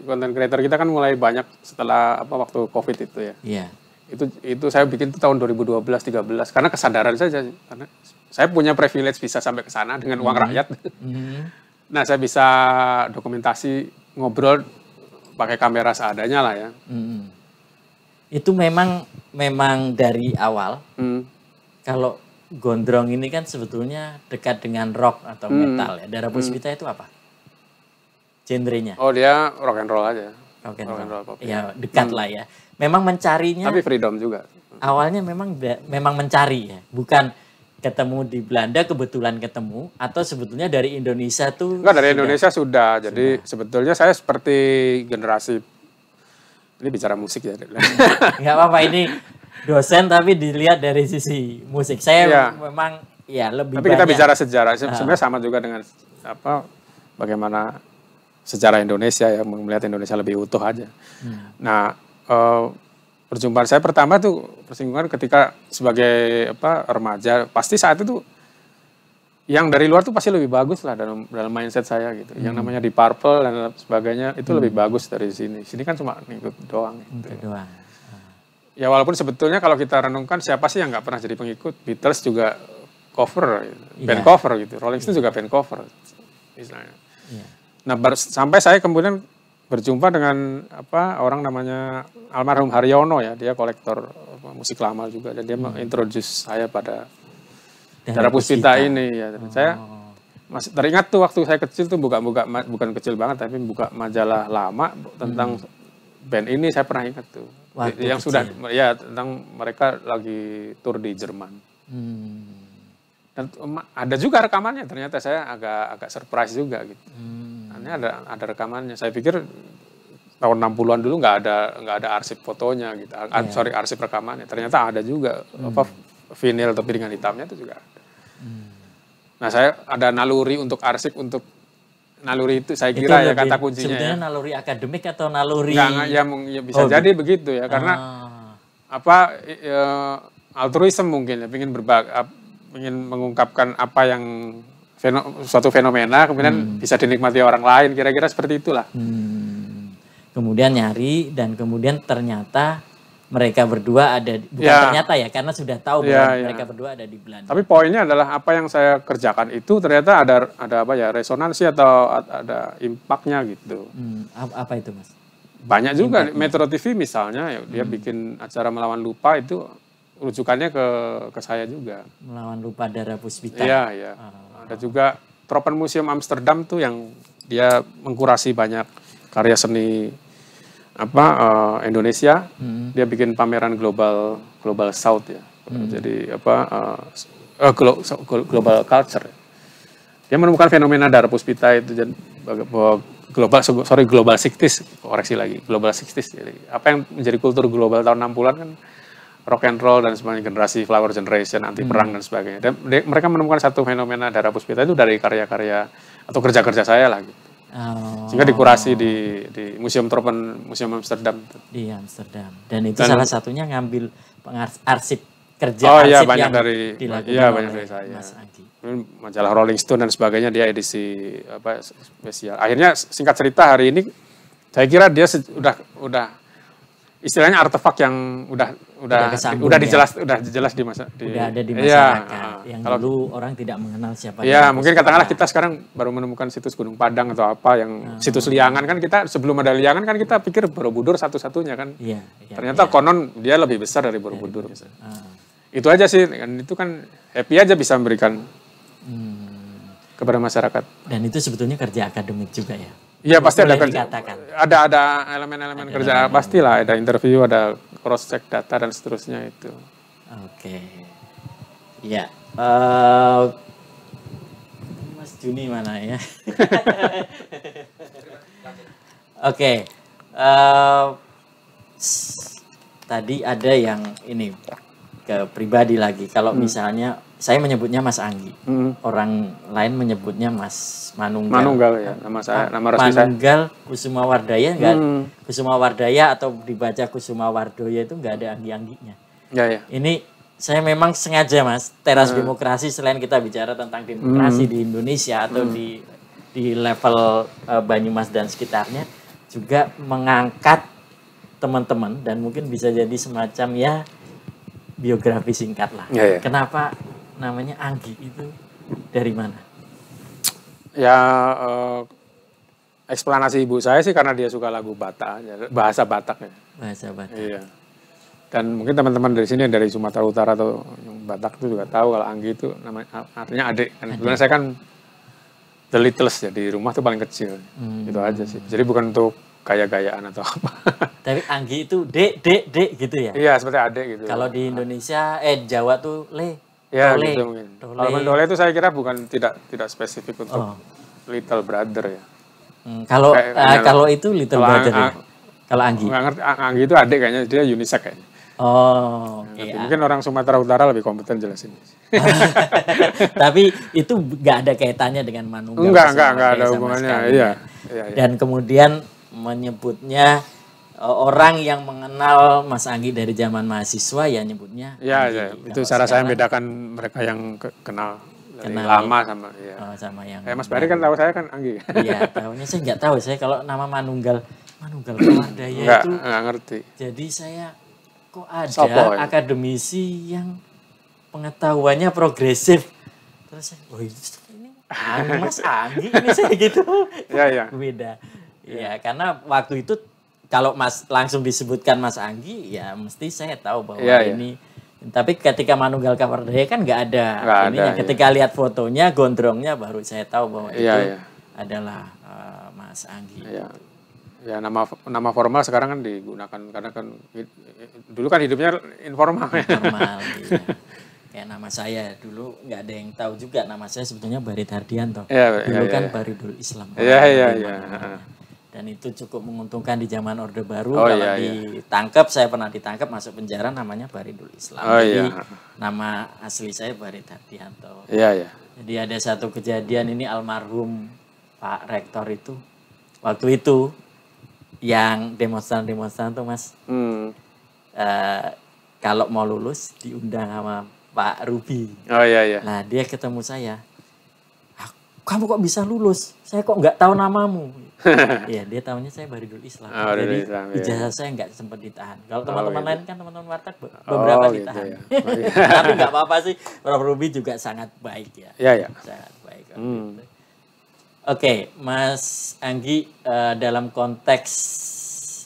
Konten creator kita kan mulai banyak setelah apa waktu Covid itu ya. Iya itu itu saya bikin itu tahun 2012 13 karena kesadaran saja karena saya punya privilege bisa sampai ke sana dengan uang -hmm. rakyat. -hmm. Nah, saya bisa dokumentasi ngobrol pakai kamera seadanya lah ya. -hmm. Itu memang memang dari awal. Mm. Kalau gondrong ini kan sebetulnya dekat dengan rock atau mm. metal ya. Darah hmm. Puspita mm. itu apa? Genrenya? Oh, dia rock and roll aja. Rock and roll. Ya. ya, dekat mm. lah ya memang mencarinya tapi freedom juga awalnya memang memang mencari ya bukan ketemu di Belanda kebetulan ketemu atau sebetulnya dari Indonesia tuh enggak dari Indonesia sudah jadi sudah. sebetulnya saya seperti generasi ini bicara musik ya nggak apa-apa ini dosen tapi dilihat dari sisi musik saya ya. memang ya lebih tapi banyak. kita bicara sejarah ah. sebenarnya uh. sama juga dengan apa bagaimana sejarah Indonesia ya melihat Indonesia lebih utuh aja hmm. nah Eh, perjumpaan saya pertama tuh persinggungan ketika sebagai apa remaja pasti saat itu yang dari luar tuh pasti lebih bagus lah dalam dalam mindset saya gitu. Hmm. Yang namanya di purple dan sebagainya itu hmm. lebih bagus dari sini. Sini kan cuma ngikut doang. Gitu. Ngikut doang. Ah. Ya walaupun sebetulnya kalau kita renungkan siapa sih yang nggak pernah jadi pengikut Beatles juga cover, yeah. band cover gitu. Rolling Stone yeah. juga band cover, misalnya. Yeah. Nah sampai saya kemudian berjumpa dengan apa orang namanya almarhum Haryono ya, dia kolektor musik lama juga dan dia hmm. mengintroduce saya pada cara Puspita ini ya. Oh. Saya masih teringat tuh waktu saya kecil tuh buka-buka bukan kecil banget tapi buka majalah lama tentang hmm. band ini saya pernah ingat tuh. Waktu yang kecil. sudah ya tentang mereka lagi tour di Jerman. Hmm. Dan ada juga rekamannya ternyata saya agak agak surprise juga gitu. Hmm rekamannya ada ada rekamannya saya pikir tahun 60-an dulu nggak ada nggak ada arsip fotonya gitu Ar ah, iya. sorry arsip rekamannya ternyata ada juga hmm. apa vinyl tapi dengan hitamnya itu juga ada. Hmm. nah saya ada naluri untuk arsip untuk naluri itu saya kira itu ya kata kuncinya ya. sebetulnya ya. naluri akademik atau naluri Yang ya, ya bisa oh, jadi gitu. begitu ya karena ah. apa ya, altruisme mungkin ya ingin berbagi ingin mengungkapkan apa yang suatu fenomena kemudian hmm. bisa dinikmati orang lain kira-kira seperti itulah hmm. kemudian nyari dan kemudian ternyata mereka berdua ada bukan ya. ternyata ya karena sudah tahu ya, bahwa ya. mereka berdua ada di Belanda tapi poinnya adalah apa yang saya kerjakan itu ternyata ada ada apa ya resonansi atau ada impactnya gitu hmm. apa itu mas banyak juga impactnya. Metro TV misalnya ya, hmm. dia bikin acara melawan lupa itu rujukannya ke ke saya juga melawan lupa darah puspita ya ya oh ada juga Tropen Museum Amsterdam tuh yang dia mengkurasi banyak karya seni apa uh, Indonesia. Hmm. Dia bikin pameran global global South ya. Hmm. Jadi apa uh, uh, global culture. Dia menemukan fenomena darah puspita itu bahwa global sorry global sixties koreksi lagi global sixties. jadi apa yang menjadi kultur global tahun 60-an kan rock and roll dan sebagainya generasi flower generation anti perang hmm. dan sebagainya dan mereka menemukan satu fenomena darah puspita itu dari karya-karya atau kerja-kerja saya lah gitu. Oh. Sehingga dikurasi di, di Museum Tropen, Museum Amsterdam. Di Amsterdam. Dan itu Dan, salah satunya ngambil pengarsip kerja oh, iya, ya, banyak yang dari, dilakukan iya, banyak dari saya. Mas Agi. Majalah Rolling Stone dan sebagainya dia edisi apa spesial. Akhirnya singkat cerita hari ini saya kira dia sudah udah istilahnya artefak yang udah udah udah, udah ya. dijelas ya. udah jelas di masa di, udah ada di iya. masyarakat ya, yang kalau, dulu orang tidak mengenal siapa ya mungkin katakanlah kita sekarang baru menemukan situs Gunung Padang atau apa yang uh, situs Liangan kan kita sebelum ada Liangan kan kita pikir Borobudur satu-satunya kan ya, ya, ternyata ya. konon dia lebih besar dari Borobudur ya, uh. itu aja sih kan itu kan happy aja bisa memberikan hmm. kepada masyarakat dan itu sebetulnya kerja akademik juga ya Iya pasti ada kerja. Ada ada elemen-elemen kerja elemen. pastilah ada interview, ada cross check data dan seterusnya itu. Oke. Okay. Ya. Uh, Mas Juni mana ya? Oke. okay. Uh, eh, tadi ada yang ini ke pribadi lagi. Kalau hmm. misalnya saya menyebutnya Mas Anggi. Hmm. Orang lain menyebutnya Mas Manunggal. Manunggal ya, nama saya, ah, nama resmi saya. Manunggal Kusuma Wardaya enggak hmm. Kusuma Wardaya atau dibaca Kusuma Wardoya itu nggak ada anggi-angginya. Ya, ya. Ini saya memang sengaja Mas, teras hmm. demokrasi selain kita bicara tentang demokrasi hmm. di Indonesia atau hmm. di di level uh, Banyumas dan sekitarnya juga mengangkat teman-teman dan mungkin bisa jadi semacam ya biografi singkat lah. Ya, ya. Kenapa namanya Anggi itu dari mana? Ya eh, eksplanasi ibu saya sih karena dia suka lagu Batak, bahasa Batak ya. Bahasa Batak. Iya. Dan mungkin teman-teman dari sini dari Sumatera Utara atau Batak itu juga tahu kalau Anggi itu namanya artinya adik. Kan adik. saya kan the littlest ya di rumah tuh paling kecil. Hmm. Gitu aja sih. Jadi bukan untuk kaya gayaan atau apa. Tapi Anggi itu dek, dek, dek gitu ya? Iya, seperti adik gitu. Kalau di Indonesia, eh Jawa tuh le. Ya, dole. gitu. Dole. dole itu saya kira bukan tidak tidak spesifik untuk oh. Little Brother ya. Hmm, kalau Kayak, uh, kalau itu Little kalau Brother. Ang, ya? Kalau Anggi. Ngerti, Anggi itu adik kayaknya dia unisex kayaknya. Oh, iya. mungkin orang Sumatera Utara lebih kompeten jelasin. Tapi itu nggak ada kaitannya dengan manunggal. Enggak, enggak, enggak ada hubungannya. Iya, iya, iya. Dan kemudian menyebutnya Eh, orang yang mengenal Mas Anggi dari zaman mahasiswa ya nyebutnya. Ya, ya. itu cara saya bedakan mereka yang kenal kenal lama sama ya. Oh, sama yang. Eh, Mas Bari kan tahu saya kan Anggi. Iya, tahunya saya nggak tahu saya kalau nama Manunggal Manunggal Kamardaya itu nggak ngerti. Jadi saya kok ada Sopo, ya? akademisi yang pengetahuannya progresif. Terus saya, oh ini, ini Mas Anggi ini saya gitu. Iya, iya. Beda. Ya, ya, karena waktu itu kalau Mas langsung disebutkan Mas Anggi ya mesti saya tahu bahwa ya, ini ya. Tapi ketika Manunggal Kapardaya kan nggak ada. ini iya. ketika lihat fotonya, gondrongnya baru saya tahu bahwa iya, itu iya. adalah uh, Mas Anggi. Ya nama nama formal sekarang kan digunakan karena kan dulu kan hidupnya informal. Informal. Ya. Kayak nama saya dulu nggak ada yang tahu juga nama saya sebetulnya Barit Hardianto. Iya, dulu iya, kan iya. Baridul Islam. Iya iya iya dan itu cukup menguntungkan di zaman Orde Baru oh, kalau iya, iya. ditangkap iya. saya pernah ditangkap masuk penjara namanya Baridul Islam oh, jadi iya. nama asli saya Barid Hartianto iya, iya. jadi ada satu kejadian ini almarhum Pak Rektor itu waktu itu yang demonstran-demonstran tuh mas hmm. uh, kalau mau lulus diundang sama Pak Rubi oh iya iya nah dia ketemu saya kamu kok bisa lulus? Saya kok nggak tahu namamu. Iya, dia tahunya saya baru dulu Islam. Oh, Jadi Islam, iya. ijazah saya nggak sempat ditahan. Kalau oh, teman-teman oh, gitu. lain kan teman-teman warteg oh, beberapa gitu ya. oh, ditahan. Gitu, ya. Tapi nggak apa-apa sih. Prof Ruby juga sangat baik ya. Iya, ya. Sangat baik. Hmm. Oke, Mas Anggi uh, dalam konteks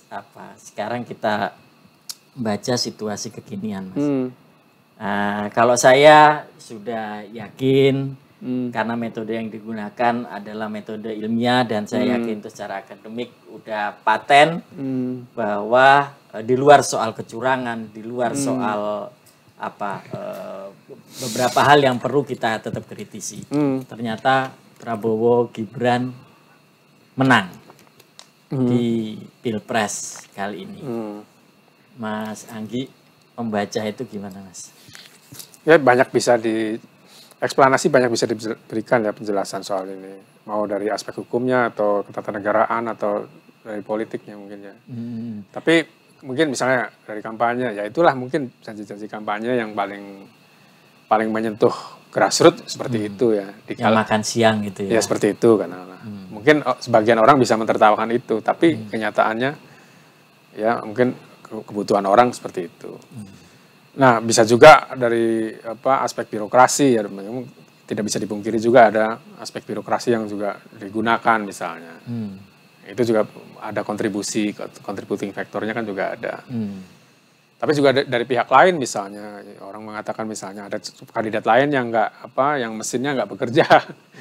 apa? Sekarang kita baca situasi kekinian, Mas. Hmm. Uh, kalau saya sudah yakin hmm. karena metode yang digunakan adalah metode ilmiah dan saya hmm. yakin itu secara akademik udah paten hmm. bahwa uh, di luar soal kecurangan, di luar hmm. soal apa uh, beberapa hal yang perlu kita tetap kritisi. Hmm. Ternyata Prabowo Gibran menang hmm. di pilpres kali ini. Hmm. Mas Anggi membaca itu gimana mas? Ya banyak bisa di Eksplanasi banyak bisa diberikan ya penjelasan soal ini, mau dari aspek hukumnya atau ketatanegaraan atau dari politiknya mungkin ya. Hmm. Tapi mungkin misalnya dari kampanye, ya itulah mungkin janji-janji kampanye yang paling paling menyentuh grassroots seperti hmm. itu ya. Di yang makan siang gitu ya. Ya seperti itu kan. Hmm. Mungkin oh, sebagian orang bisa mentertawakan itu, tapi hmm. kenyataannya ya mungkin kebutuhan orang seperti itu. Hmm. Nah, bisa juga dari apa aspek birokrasi ya, tidak bisa dipungkiri juga ada aspek birokrasi yang juga digunakan misalnya. Hmm. Itu juga ada kontribusi, contributing faktornya kan juga ada. Hmm. Tapi juga dari pihak lain misalnya orang mengatakan misalnya ada kandidat lain yang enggak apa, yang mesinnya enggak bekerja,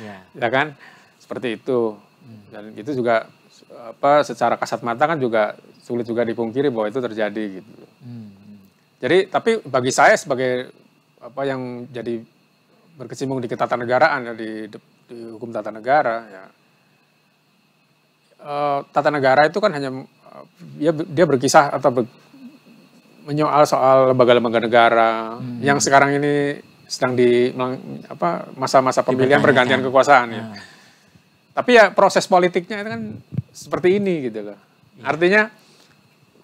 yeah. ya kan seperti itu. Hmm. Dan itu juga apa secara kasat mata kan juga sulit juga dipungkiri bahwa itu terjadi gitu. Hmm. Jadi tapi bagi saya sebagai apa yang jadi berkecimpung di ketatanegaraan ya di, di hukum tata negara ya e, tata negara itu kan hanya dia eh, ya, dia berkisah atau ber, menyoal soal lembaga-lembaga negara hmm. yang sekarang ini sedang di apa masa-masa pemilihan pergantian kekuasaan ya. Ah. Tapi ya proses politiknya itu kan seperti ini gitu loh. Iya. Artinya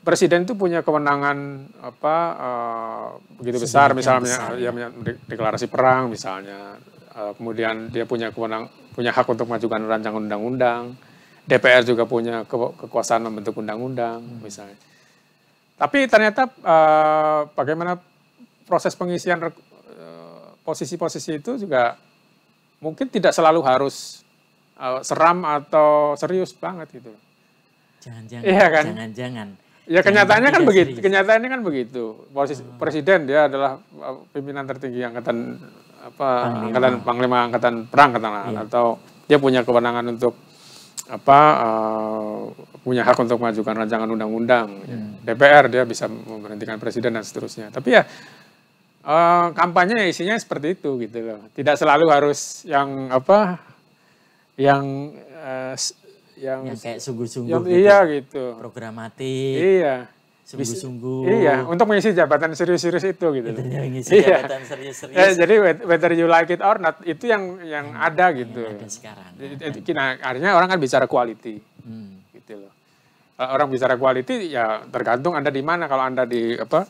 presiden itu punya kewenangan apa uh, begitu besar misalnya besar. ya, ya. ya deklarasi perang misalnya uh, kemudian dia punya kewenang punya hak untuk majukan rancangan undang-undang DPR juga punya ke, kekuasaan membentuk undang-undang hmm. misalnya tapi ternyata uh, bagaimana proses pengisian posisi-posisi uh, itu juga mungkin tidak selalu harus uh, seram atau serius banget gitu. Jangan-jangan. Iya kan? Jangan-jangan. Ya kan kenyataannya kan begitu. Kenyataannya kan begitu. Posisi hmm. presiden dia adalah uh, pimpinan tertinggi angkatan apa panglima. angkatan panglima angkatan perang katakanlah yeah. atau dia punya kewenangan untuk apa uh, punya hak untuk mengajukan rancangan undang-undang. Hmm. DPR dia bisa memberhentikan presiden dan seterusnya. Tapi ya uh, kampanye isinya seperti itu gitu loh. Tidak selalu harus yang apa yang uh, yang, yang kayak sungguh-sungguh yang, gitu. Iya gitu. Programatik. Iya. Sungguh-sungguh. Iya, untuk mengisi jabatan serius-serius itu gitu. Itu mengisi iya. jabatan serius-serius. Ya, jadi whether you like it or not itu yang yang hmm, ada gitu. Yang ada sekarang. Jadi, ya. nah, artinya orang kan bicara quality. Hmm. Gitu loh. Orang bicara quality ya tergantung Anda di mana. Kalau Anda di apa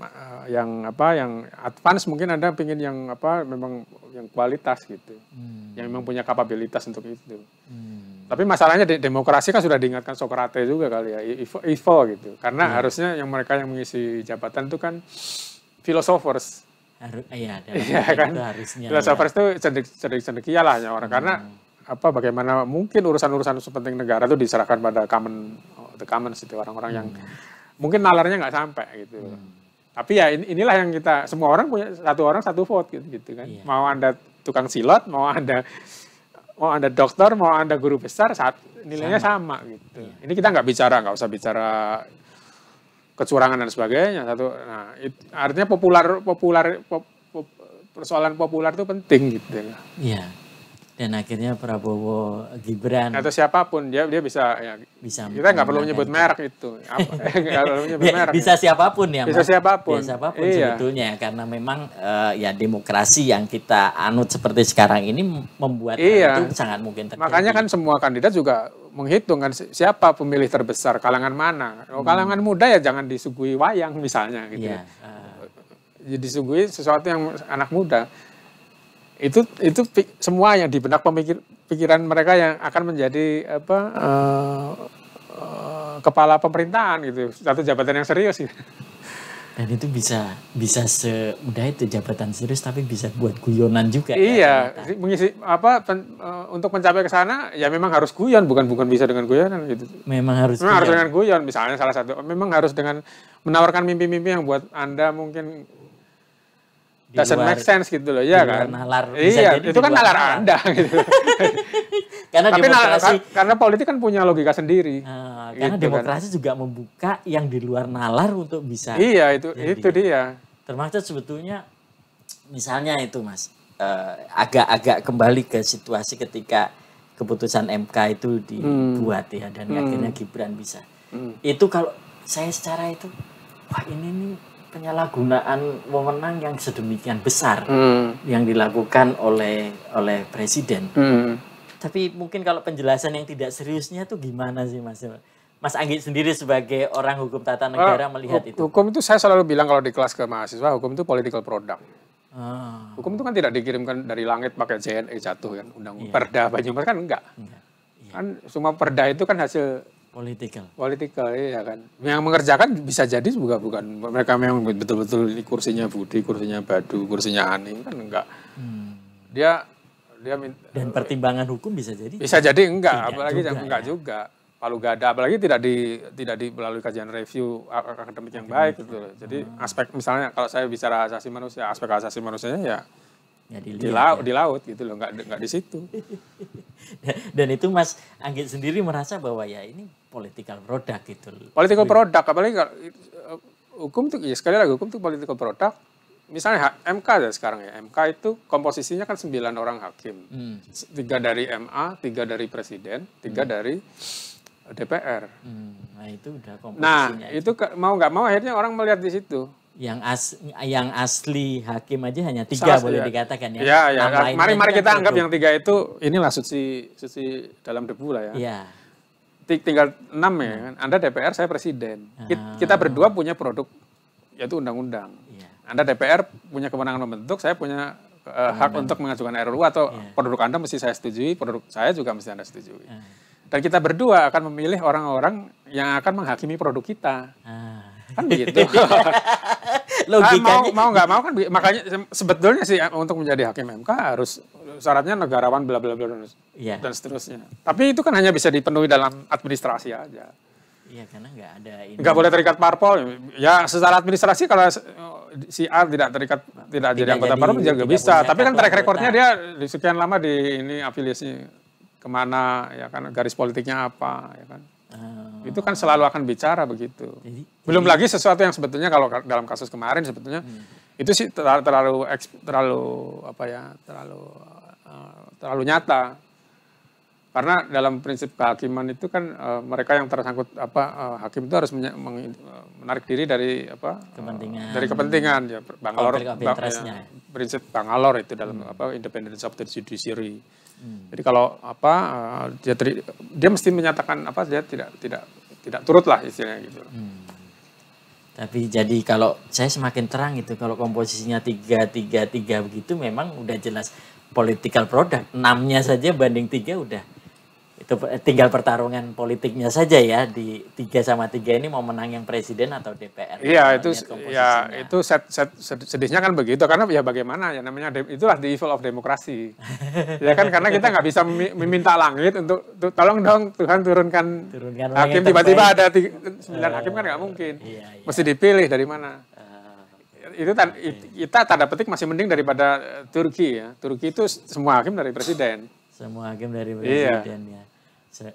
eh, yang apa yang advance mungkin anda pingin yang apa memang yang kualitas gitu hmm. yang memang punya kapabilitas untuk itu hmm. Tapi masalahnya di demokrasi kan sudah diingatkan Sokrates juga kali ya, evil, gitu. Karena hmm. harusnya yang mereka yang mengisi jabatan itu kan filosofers. Haru, eh, iya, iya kan. Itu harusnya. Filosofers itu ya. cendekia cendek ya orang. Hmm. Karena apa? Bagaimana mungkin urusan-urusan sepenting negara itu diserahkan pada common oh, the common itu orang-orang hmm. yang mungkin nalarnya nggak sampai gitu. Hmm. Tapi ya inilah yang kita semua orang punya satu orang satu vote gitu, gitu kan. Iya. Mau anda tukang silat, mau anda mau anda dokter mau anda guru besar saat nilainya sama, sama gitu iya. ini kita nggak bicara nggak usah bicara kecurangan dan sebagainya satu nah it, artinya populer populer pop, pop, persoalan populer itu penting gitu Iya dan akhirnya Prabowo Gibran atau siapapun dia dia bisa ya, bisa kita nggak perlu menyebut merek itu apa perlu menyebut merek bisa siapapun ya bisa siapapun bisa siapapun iya. sebetulnya karena memang uh, ya demokrasi yang kita anut seperti sekarang ini membuat iya. itu sangat mungkin terjadi makanya kan semua kandidat juga menghitung kan siapa pemilih terbesar kalangan mana oh, kalangan hmm. muda ya jangan disuguhi wayang misalnya gitu iya, ya uh. Ah. disuguhi sesuatu yang anak muda itu itu semua yang di benak pemikir, pikiran mereka yang akan menjadi apa uh, uh, kepala pemerintahan gitu satu jabatan yang serius gitu. dan itu bisa bisa semudah itu jabatan serius tapi bisa buat guyonan juga ya, iya ya, mengisi apa pen, uh, untuk mencapai ke sana ya memang harus guyon bukan bukan bisa dengan guyonan gitu memang harus memang guyon. harus dengan guyon misalnya salah satu memang harus dengan menawarkan mimpi-mimpi yang buat anda mungkin di Doesn't luar, make sense gitu loh, ya kan? Nalar, iya, itu kan nalar nalar. Anda gitu. karena Tapi nalar, kan- karena politik kan punya logika sendiri. Uh, karena gitu kan. demokrasi kan. juga membuka yang di luar nalar untuk bisa. Iya, itu jadi, itu dia. Termasuk sebetulnya misalnya itu Mas, eh, agak-agak uh, kembali ke situasi ketika keputusan MK itu dibuat hmm. ya dan hmm. akhirnya hmm. Gibran bisa. Hmm. Itu kalau saya secara itu wah ini nih penyalahgunaan wewenang yang sedemikian besar hmm. yang dilakukan oleh oleh presiden. Hmm. Tapi mungkin kalau penjelasan yang tidak seriusnya tuh gimana sih Mas? Mas Anggi sendiri sebagai orang hukum tata ah, negara uh, melihat itu. Hukum itu saya selalu bilang kalau di kelas ke mahasiswa hukum itu political product. Oh. Hukum itu kan tidak dikirimkan dari langit pakai JNE jatuh kan undang yeah. perda Banyumas kan enggak. Yeah. Yeah. Kan semua perda itu kan hasil Political. Political, iya kan. Yang mengerjakan bisa jadi juga bukan mereka memang betul-betul ini kursinya Budi, kursinya Badu, kursinya Ani kan enggak. Hmm. Dia dia minta, dan pertimbangan hukum bisa jadi bisa jadi enggak, apalagi juga, enggak ya. juga. Palu gada, apalagi tidak di tidak di melalui kajian review akademik yang baik gitu Jadi hmm. aspek misalnya kalau saya bicara asasi manusia, aspek asasi manusianya ya ya dilihat, di laut ya. di laut gitu loh nggak nggak di situ dan itu Mas Anggit sendiri merasa bahwa ya ini political product gitu. Political product apalagi kalau eh, hukum tuh ya sekali lagi hukum tuh political product. Misalnya MK ya sekarang ya, MK itu komposisinya kan sembilan orang hakim. Hmm. Tiga dari MA, tiga dari presiden, tiga hmm. dari eh, DPR. Hmm. Nah, itu udah nah, komposisinya. Nah, itu ke, mau nggak mau akhirnya orang melihat di situ yang as yang asli hakim aja hanya tiga Salah, boleh ya. dikatakan ya. ya. ya. ya. Mari mari kan kita anggap yang tiga itu inilah suci suci dalam debu lah ya. Iya tinggal enam ya kan. Hmm. Anda DPR, saya presiden. Ah. Kita berdua punya produk yaitu undang-undang. Iya. Anda DPR punya kewenangan membentuk, saya punya uh, hak untuk mengajukan RUU atau yeah. produk Anda mesti saya setujui, produk saya juga mesti Anda setujui. Ah. Dan kita berdua akan memilih orang-orang yang akan menghakimi produk kita. Ah. Kan begitu. logikanya. Ah, mau nggak mau, mau kan makanya sebetulnya sih eh, untuk menjadi hakim MK harus syaratnya negarawan bla bla bla yeah. dan seterusnya. Tapi itu kan hanya bisa dipenuhi dalam administrasi aja. Iya karena nggak ada ini. Nggak boleh terikat parpol. Ya secara administrasi kalau si A tidak terikat tidak, tidak jadi anggota parpol juga bisa. Tapi kan track recordnya dia di sekian lama di ini afiliasi kemana ya kan garis politiknya apa ya kan. Oh. itu kan selalu akan bicara begitu. Jadi, Belum lagi sesuatu yang sebetulnya kalau dalam kasus kemarin sebetulnya hmm. itu sih terlalu terlalu, terlalu apa ya terlalu uh, terlalu nyata. Karena dalam prinsip kehakiman itu kan uh, mereka yang tersangkut apa uh, hakim itu harus menarik diri dari apa kepentingan uh, dari kepentingan ya Bangalore ya, prinsip Bangalore itu dalam hmm. apa independence of the judiciary Hmm. Jadi kalau apa uh, dia teri, dia mesti menyatakan apa dia tidak tidak tidak turut lah istilahnya gitu. Hmm. Tapi jadi kalau saya semakin terang itu kalau komposisinya tiga tiga tiga begitu memang udah jelas political product enamnya saja banding tiga udah itu tinggal pertarungan politiknya saja ya di tiga sama tiga ini mau menang yang presiden atau DPR. Iya itu ya itu set, set, sedihnya kan begitu karena ya bagaimana ya namanya itulah the evil of demokrasi ya kan karena kita nggak bisa meminta langit untuk tolong dong Tuhan turunkan, turunkan hakim tiba-tiba ada sembilan hakim kan nggak eh, mungkin iya, iya. mesti dipilih dari mana uh, itu iya. kita tanda petik masih mending daripada eh, Turki ya Turki itu semua hakim dari presiden semua hakim dari presiden iya. ya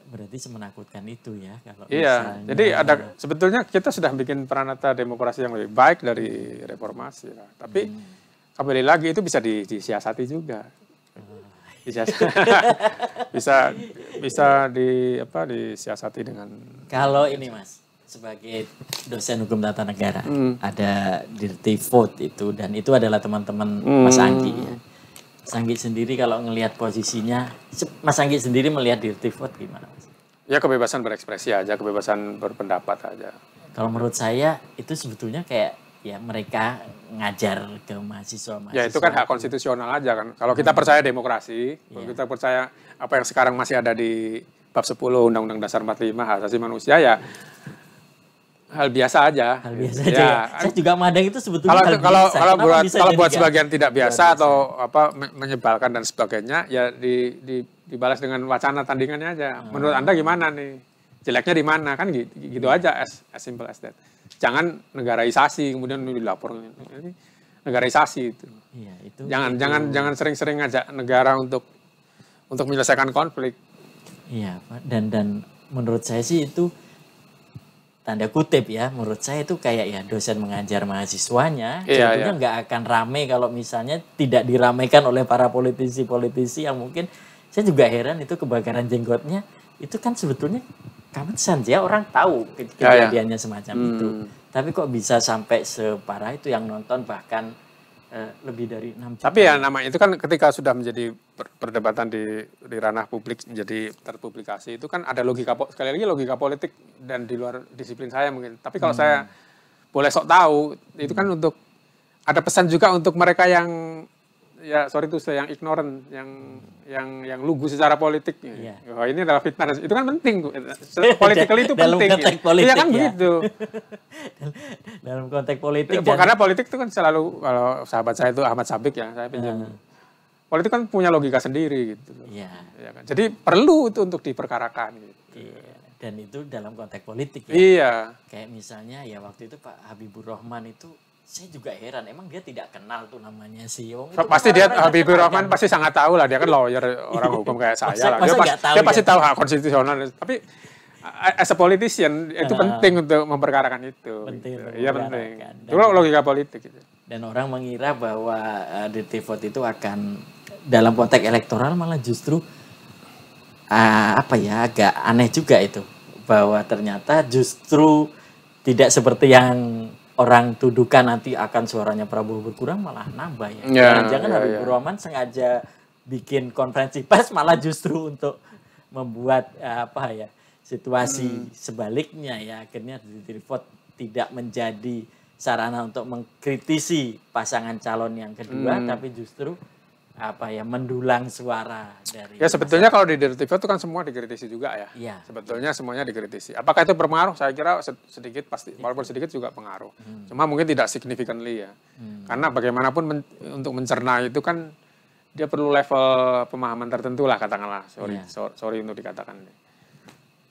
berarti semenakutkan itu ya kalau iya misalnya, jadi ada sebetulnya kita sudah bikin peranata demokrasi yang lebih baik dari reformasi lah ya. tapi hmm. kembali lagi itu bisa di, disiasati juga Hmm. Ah. disiasati, bisa bisa di apa disiasati dengan kalau ini mas sebagai dosen hukum tata negara hmm. ada dirty vote itu dan itu adalah teman-teman hmm. mas Anggi. ya Mas Anggi sendiri kalau ngelihat posisinya, Mas Anggi sendiri melihat Dirty Food gimana? Mas? Ya kebebasan berekspresi aja, kebebasan berpendapat aja. Kalau menurut saya itu sebetulnya kayak ya mereka ngajar ke mahasiswa mahasiswa ya itu kan hak gitu. konstitusional aja kan kalau kita percaya demokrasi ya. kalau kita percaya apa yang sekarang masih ada di bab 10 undang-undang dasar 45 hak asasi manusia ya hal biasa aja. Hal biasa aja. Ya. ya. Saya juga madang itu sebetulnya kalau hal kalau biasa. kalau buat kalau buat sebagian tidak biasa atau apa menyebalkan dan sebagainya ya di, di dibalas dengan wacana tandingannya aja. Hmm. Menurut Anda gimana nih? Jeleknya di mana? Kan gitu, gitu aja as, as simple as that. Jangan negaraisasi kemudian dilapor ini negaraisasi itu. Ya, itu. Jangan itu. jangan jangan sering-sering ngajak negara untuk untuk menyelesaikan konflik. Iya, Dan dan menurut saya sih itu tanda kutip ya menurut saya itu kayak ya dosen mengajar mahasiswanya iya, jadinya nggak akan rame kalau misalnya tidak diramaikan oleh para politisi-politisi yang mungkin saya juga heran itu kebakaran jenggotnya itu kan sebetulnya kamu sense ya, orang tahu iya, iya. kejadiannya iya, semacam hmm. itu tapi kok bisa sampai separah itu yang nonton bahkan Eh, lebih dari 6 juta. Tapi ya nama itu kan ketika sudah menjadi perdebatan di di ranah publik jadi terpublikasi itu kan ada logika sekali lagi logika politik dan di luar disiplin saya mungkin. Tapi kalau hmm. saya boleh sok tahu itu kan untuk ada pesan juga untuk mereka yang ya sorry itu saya yang ignorant yang yang yang lugu secara politik. Ya. Oh, ini adalah fitnah. Itu kan penting tuh. itu dalam penting. Ya. Konteks iya kan ya. politik, ya kan begitu. dalam konteks politik. Dan... Karena politik itu kan selalu kalau sahabat saya itu Ahmad Sabik ya, saya pinjam. Hmm. Politik kan punya logika sendiri gitu. yeah. ya iya kan? Jadi perlu itu untuk diperkarakan gitu. Iya. Dan itu dalam konteks politik ya. Iya. Kayak misalnya ya waktu itu Pak Habibur Rahman itu saya juga heran emang dia tidak kenal tuh namanya si Wong pasti dia Habibur Rahman pasti sangat tahu lah dia kan lawyer orang hukum kayak saya masa, lah dia, pas, tahu, dia ya? pasti tahu hak konstitusional tapi as a politician itu ah. penting untuk memperkarakan itu. Penting. Gitu. Iya penting. Itu logika politik. Gitu. Dan orang mengira bahwa uh, eh, dirty vote itu akan dalam konteks elektoral malah justru uh, apa ya agak aneh juga itu bahwa ternyata justru tidak seperti yang orang tuduhkan nanti akan suaranya Prabowo berkurang malah nambah ya. ya Jangan-jangan Jangan ya, Habibur ya. Rahman sengaja bikin konferensi pers malah justru untuk membuat eh, apa ya situasi hmm. sebaliknya ya akhirnya vote tidak menjadi sarana untuk mengkritisi pasangan calon yang kedua hmm. tapi justru apa ya mendulang suara dari ya sebetulnya masyarakat. kalau di Dirtiva itu kan semua dikritisi juga ya. ya sebetulnya semuanya dikritisi apakah itu berpengaruh saya kira sedikit pasti walaupun sedikit juga pengaruh hmm. cuma mungkin tidak significantly ya hmm. karena bagaimanapun men untuk mencerna itu kan dia perlu level pemahaman tertentu lah katakanlah sorry ya. so sorry untuk dikatakan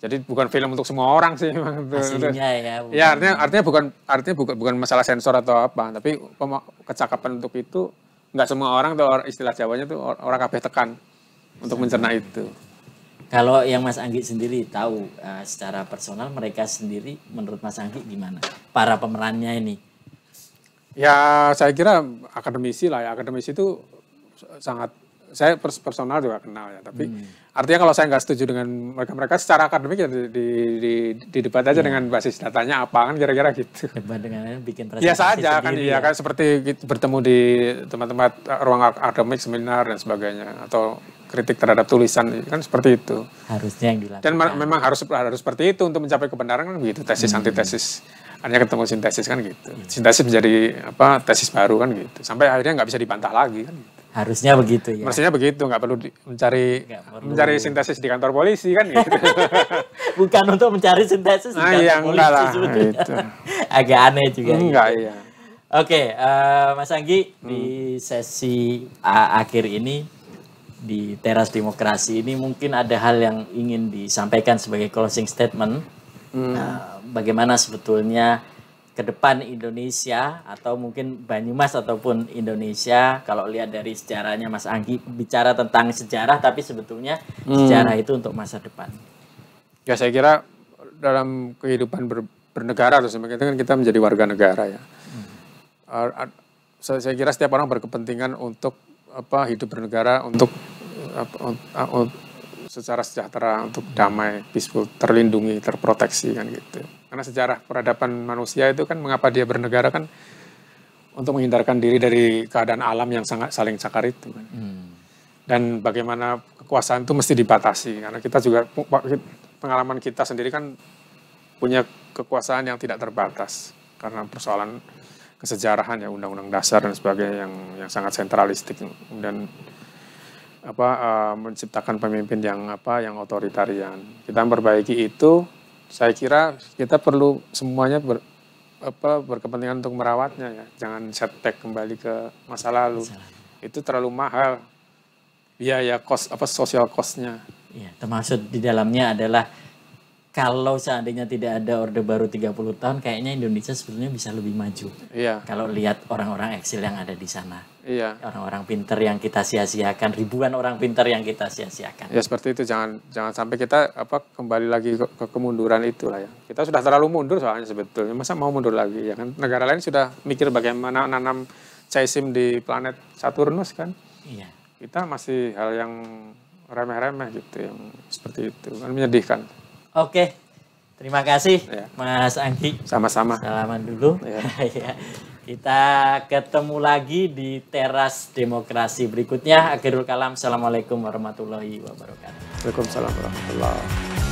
jadi bukan film untuk semua orang sih memang ya ya artinya artinya bukan artinya bukan bukan masalah sensor atau apa tapi kecakapan untuk itu nggak semua orang tuh istilah Jawanya tuh orang kabeh tekan untuk mencerna itu. Kalau yang Mas Anggi sendiri tahu uh, secara personal mereka sendiri menurut Mas Anggi gimana? Para pemerannya ini? Ya saya kira akademisi lah ya. Akademisi itu sangat saya personal juga kenal ya, tapi hmm. artinya kalau saya nggak setuju dengan mereka-mereka secara akademik ya di, di, di, di debat aja ya. dengan basis datanya apa kan kira-kira gitu. Debat dengan bikin ya, presentasi Biasa aja kan, iya, ya. kan seperti gitu, bertemu di tempat-tempat eh, ruang akademik, seminar dan sebagainya atau kritik terhadap tulisan kan seperti itu. Harusnya yang dilakukan. Dan memang harus harus seperti itu untuk mencapai kebenaran kan begitu tesis hmm. antitesis hanya ketemu sintesis kan gitu. Iya. Sintesis menjadi apa tesis baru kan gitu. Sampai akhirnya nggak bisa dibantah lagi kan. Gitu. Harusnya begitu ya. Mestinya begitu, nggak perlu mencari perlu. mencari sintesis di kantor polisi kan gitu. Bukan untuk mencari sintesis di ah, kantor yang polisi lah, Itu. Agak aneh juga. Gitu. Enggak, gitu. iya. Oke, uh, Mas Anggi hmm. di sesi akhir ini di teras demokrasi ini mungkin ada hal yang ingin disampaikan sebagai closing statement. Hmm. Uh, bagaimana sebetulnya ke depan Indonesia atau mungkin Banyumas ataupun Indonesia kalau lihat dari sejarahnya Mas Anggi bicara tentang sejarah tapi sebetulnya hmm. sejarah itu untuk masa depan. Ya saya kira dalam kehidupan ber, bernegara atau semacamnya kan kita menjadi warga negara ya. Hmm. Uh, saya kira setiap orang berkepentingan untuk apa hidup bernegara untuk apa, uh, uh, secara sejahtera untuk damai, peaceful, terlindungi, terproteksi kan gitu. Karena sejarah peradaban manusia itu kan mengapa dia bernegara kan untuk menghindarkan diri dari keadaan alam yang sangat saling cakar itu. Kan. Hmm. Dan bagaimana kekuasaan itu mesti dibatasi karena kita juga pengalaman kita sendiri kan punya kekuasaan yang tidak terbatas karena persoalan kesejarahan ya undang-undang dasar dan sebagainya yang yang sangat sentralistik dan apa uh, menciptakan pemimpin yang apa yang otoritarian kita memperbaiki itu saya kira kita perlu semuanya ber, apa, berkepentingan untuk merawatnya ya. Jangan setback kembali ke masa lalu. Masa Itu terlalu mahal biaya kos apa sosial kosnya. Ya, termasuk di dalamnya adalah kalau seandainya tidak ada orde baru 30 tahun kayaknya Indonesia sebetulnya bisa lebih maju. Iya. Kalau lihat orang-orang eksil yang ada di sana. Iya. Orang-orang pinter yang kita sia-siakan, ribuan orang pinter yang kita sia-siakan. Ya seperti itu jangan jangan sampai kita apa kembali lagi ke, ke kemunduran itulah ya. Kita sudah terlalu mundur soalnya sebetulnya. Masa mau mundur lagi ya kan? Negara lain sudah mikir bagaimana nanam caisim di planet Saturnus kan? Iya. Kita masih hal yang remeh-remeh gitu yang seperti itu. Kan menyedihkan. Oke. Terima kasih ya. Mas Anggi. Sama-sama. Salaman dulu. Ya. ya. Kita ketemu lagi di teras demokrasi berikutnya. Akhirul kalam. Assalamualaikum warahmatullahi wabarakatuh. Waalaikumsalam warahmatullahi wabarakatuh.